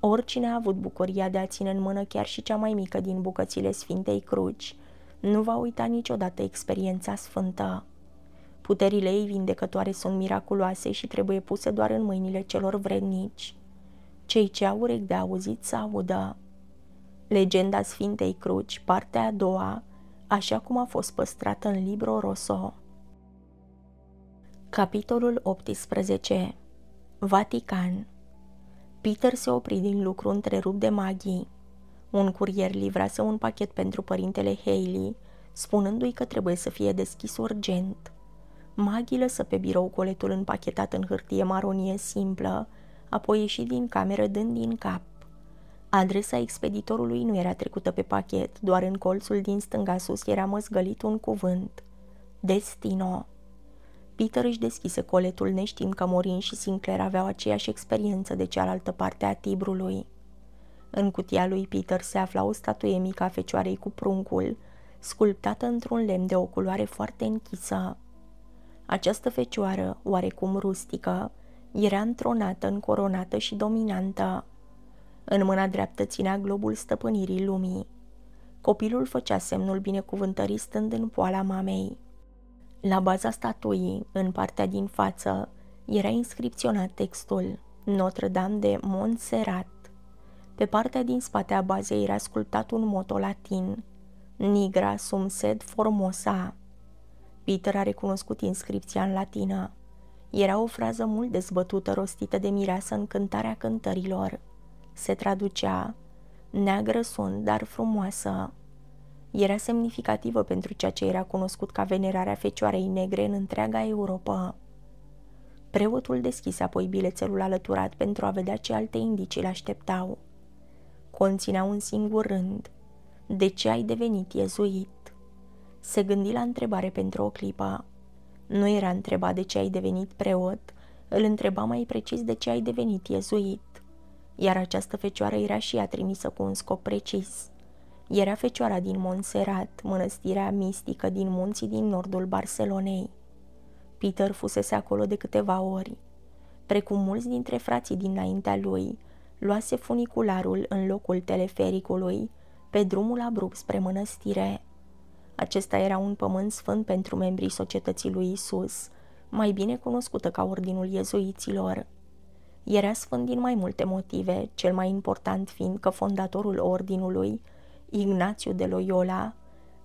oricine a avut bucuria de a ține în mână chiar și cea mai mică din bucățile Sfintei Cruci, nu va uita niciodată experiența sfântă. Puterile ei vindecătoare sunt miraculoase și trebuie puse doar în mâinile celor vrednici. Cei ce au urechi de auzit să audă. Legenda Sfintei Cruci, partea a doua, așa cum a fost păstrată în Libro Rosso. Capitolul 18 Vatican Peter se opri din lucru întrerupt de maghii. Un curier livrase un pachet pentru părintele Haley, spunându-i că trebuie să fie deschis urgent. Maghii lăsă pe birou coletul împachetat în hârtie maronie simplă, apoi ieși din cameră dând din cap. Adresa expeditorului nu era trecută pe pachet, doar în colțul din stânga sus era măzgălit un cuvânt. Destino. Peter își deschise coletul neștiind că Morin și Sinclair aveau aceeași experiență de cealaltă parte a Tibrului. În cutia lui Peter se afla o statuie mică a fecioarei cu pruncul, sculptată într-un lemn de o culoare foarte închisă. Această fecioară, oarecum rustică, era întronată, încoronată și dominantă. În mâna dreaptă ținea globul stăpânirii lumii. Copilul făcea semnul binecuvântării stând în poala mamei. La baza statuii, în partea din față, era inscripționat textul Notre-Dame de Montserrat. Pe partea din spate a bazei era sculptat un moto latin, Nigra sum sed formosa. Peter a recunoscut inscripția în latină. Era o frază mult dezbătută rostită de mireasă în cântarea cântărilor – se traducea neagră sunt, dar frumoasă. Era semnificativă pentru ceea ce era cunoscut ca venerarea fecioarei negre în întreaga Europa. Preotul deschise apoi bilețelul alăturat pentru a vedea ce alte indicii le așteptau. Conținea un singur rând. De ce ai devenit iezuit? Se gândi la întrebare pentru o clipă. Nu era întrebat de ce ai devenit preot, îl întreba mai precis de ce ai devenit iezuit iar această fecioară era și ea trimisă cu un scop precis. Era fecioara din Montserrat, mănăstirea mistică din munții din nordul Barcelonei. Peter fusese acolo de câteva ori. Precum mulți dintre frații dinaintea lui, luase funicularul în locul telefericului, pe drumul abrupt spre mănăstire. Acesta era un pământ sfânt pentru membrii societății lui Isus, mai bine cunoscută ca Ordinul Iezuiților. Era sfânt din mai multe motive, cel mai important fiind că fondatorul ordinului, Ignațiu de Loyola,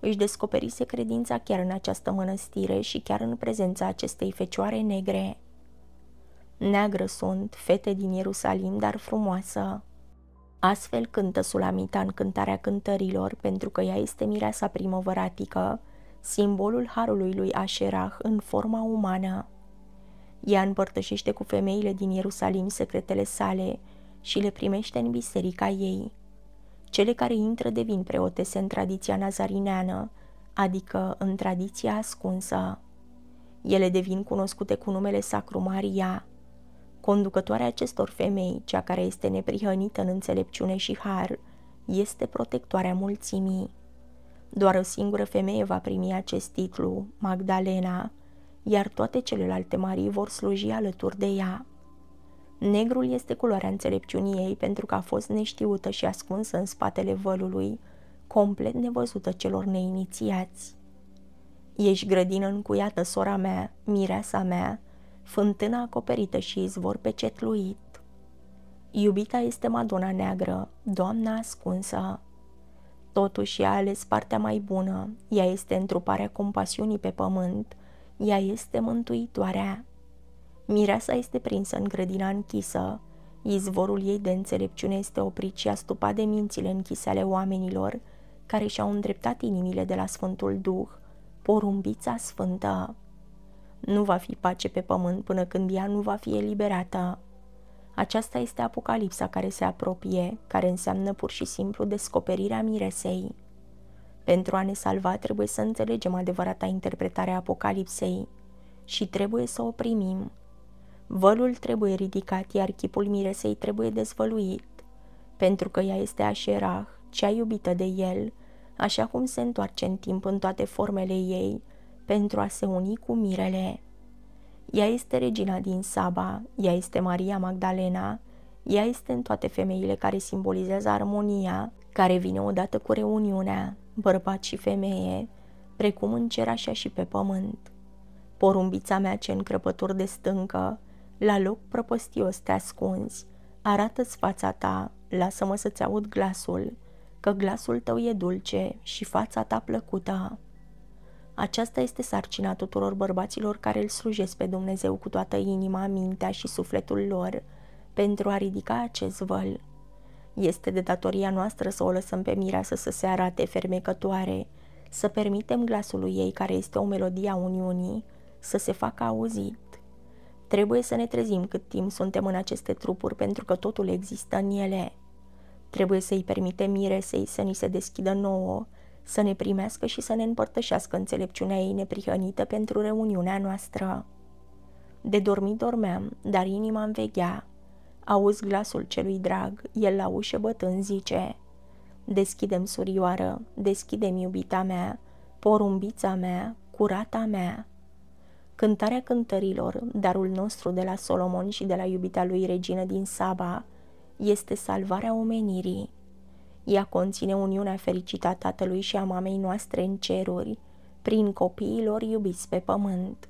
își descoperise credința chiar în această mănăstire și chiar în prezența acestei fecioare negre. Neagră sunt, fete din Ierusalim, dar frumoasă. Astfel cântă Sulamita în cântarea cântărilor, pentru că ea este mireasa primăvăratică, simbolul harului lui Asherah în forma umană. Ea împărtășește cu femeile din Ierusalim secretele sale și le primește în biserica ei. Cele care intră devin preotese în tradiția nazarineană, adică în tradiția ascunsă. Ele devin cunoscute cu numele Sacru Maria. Conducătoarea acestor femei, cea care este neprihănită în înțelepciune și har, este protectoarea mulțimii. Doar o singură femeie va primi acest titlu, Magdalena, iar toate celelalte Marii vor sluji alături de ea. Negrul este culoarea înțelepciunii ei pentru că a fost neștiută și ascunsă în spatele vălului, complet nevăzută celor neinițiați. Ești grădină încuiată, sora mea, mireasa mea, fântâna acoperită și izvor pecetluit. Iubita este Madonna neagră, doamna ascunsă. Totuși ea a ales partea mai bună, ea este întruparea compasiunii pe pământ – ea este mântuitoarea. Mireasa este prinsă în grădina închisă. Izvorul ei de înțelepciune este oprit și stupat de mințile închise ale oamenilor, care și-au îndreptat inimile de la Sfântul Duh, porumbița sfântă. Nu va fi pace pe pământ până când ea nu va fi eliberată. Aceasta este apocalipsa care se apropie, care înseamnă pur și simplu descoperirea miresei. Pentru a ne salva trebuie să înțelegem adevărata interpretare a Apocalipsei și trebuie să o primim. Vălul trebuie ridicat, iar chipul miresei trebuie dezvăluit, pentru că ea este Așerah, cea iubită de el, așa cum se întoarce în timp în toate formele ei, pentru a se uni cu mirele. Ea este regina din Saba, ea este Maria Magdalena, ea este în toate femeile care simbolizează armonia, care vine odată cu reuniunea bărbat și femeie, precum în cer așa și pe pământ. Porumbița mea ce în crăpături de stâncă, la loc prăpăstios te ascunzi, arată-ți fața ta, lasă-mă să-ți aud glasul, că glasul tău e dulce și fața ta plăcută. Aceasta este sarcina tuturor bărbaților care îl slujesc pe Dumnezeu cu toată inima, mintea și sufletul lor, pentru a ridica acest văl. Este de datoria noastră să o lăsăm pe mireasă să se arate fermecătoare, să permitem glasului ei, care este o melodie a Uniunii, să se facă auzit. Trebuie să ne trezim cât timp suntem în aceste trupuri, pentru că totul există în ele. Trebuie să-i permitem miresei să ni se deschidă nouă, să ne primească și să ne împărtășească înțelepciunea ei neprihănită pentru reuniunea noastră. De dormit dormeam, dar inima îmi veghea. Auzi glasul celui drag, el la ușă bătând zice Deschidem, surioară, deschidem, iubita mea, porumbița mea, curata mea. Cântarea cântărilor, darul nostru de la Solomon și de la iubita lui regină din Saba, este salvarea omenirii. Ea conține uniunea fericită a Tatălui și a Mamei noastre în ceruri, prin copiilor iubiți pe pământ.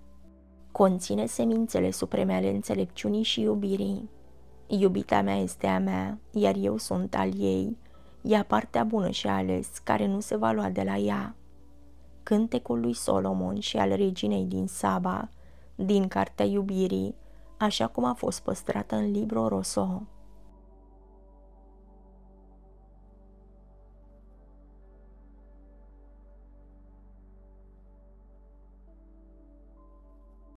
Conține semințele supreme ale înțelepciunii și iubirii, Iubita mea este a mea, iar eu sunt al ei. Ea partea bună și ales, care nu se va lua de la ea. Cântecul lui Solomon și al reginei din Saba, din Cartea Iubirii, așa cum a fost păstrată în Libro Rosso.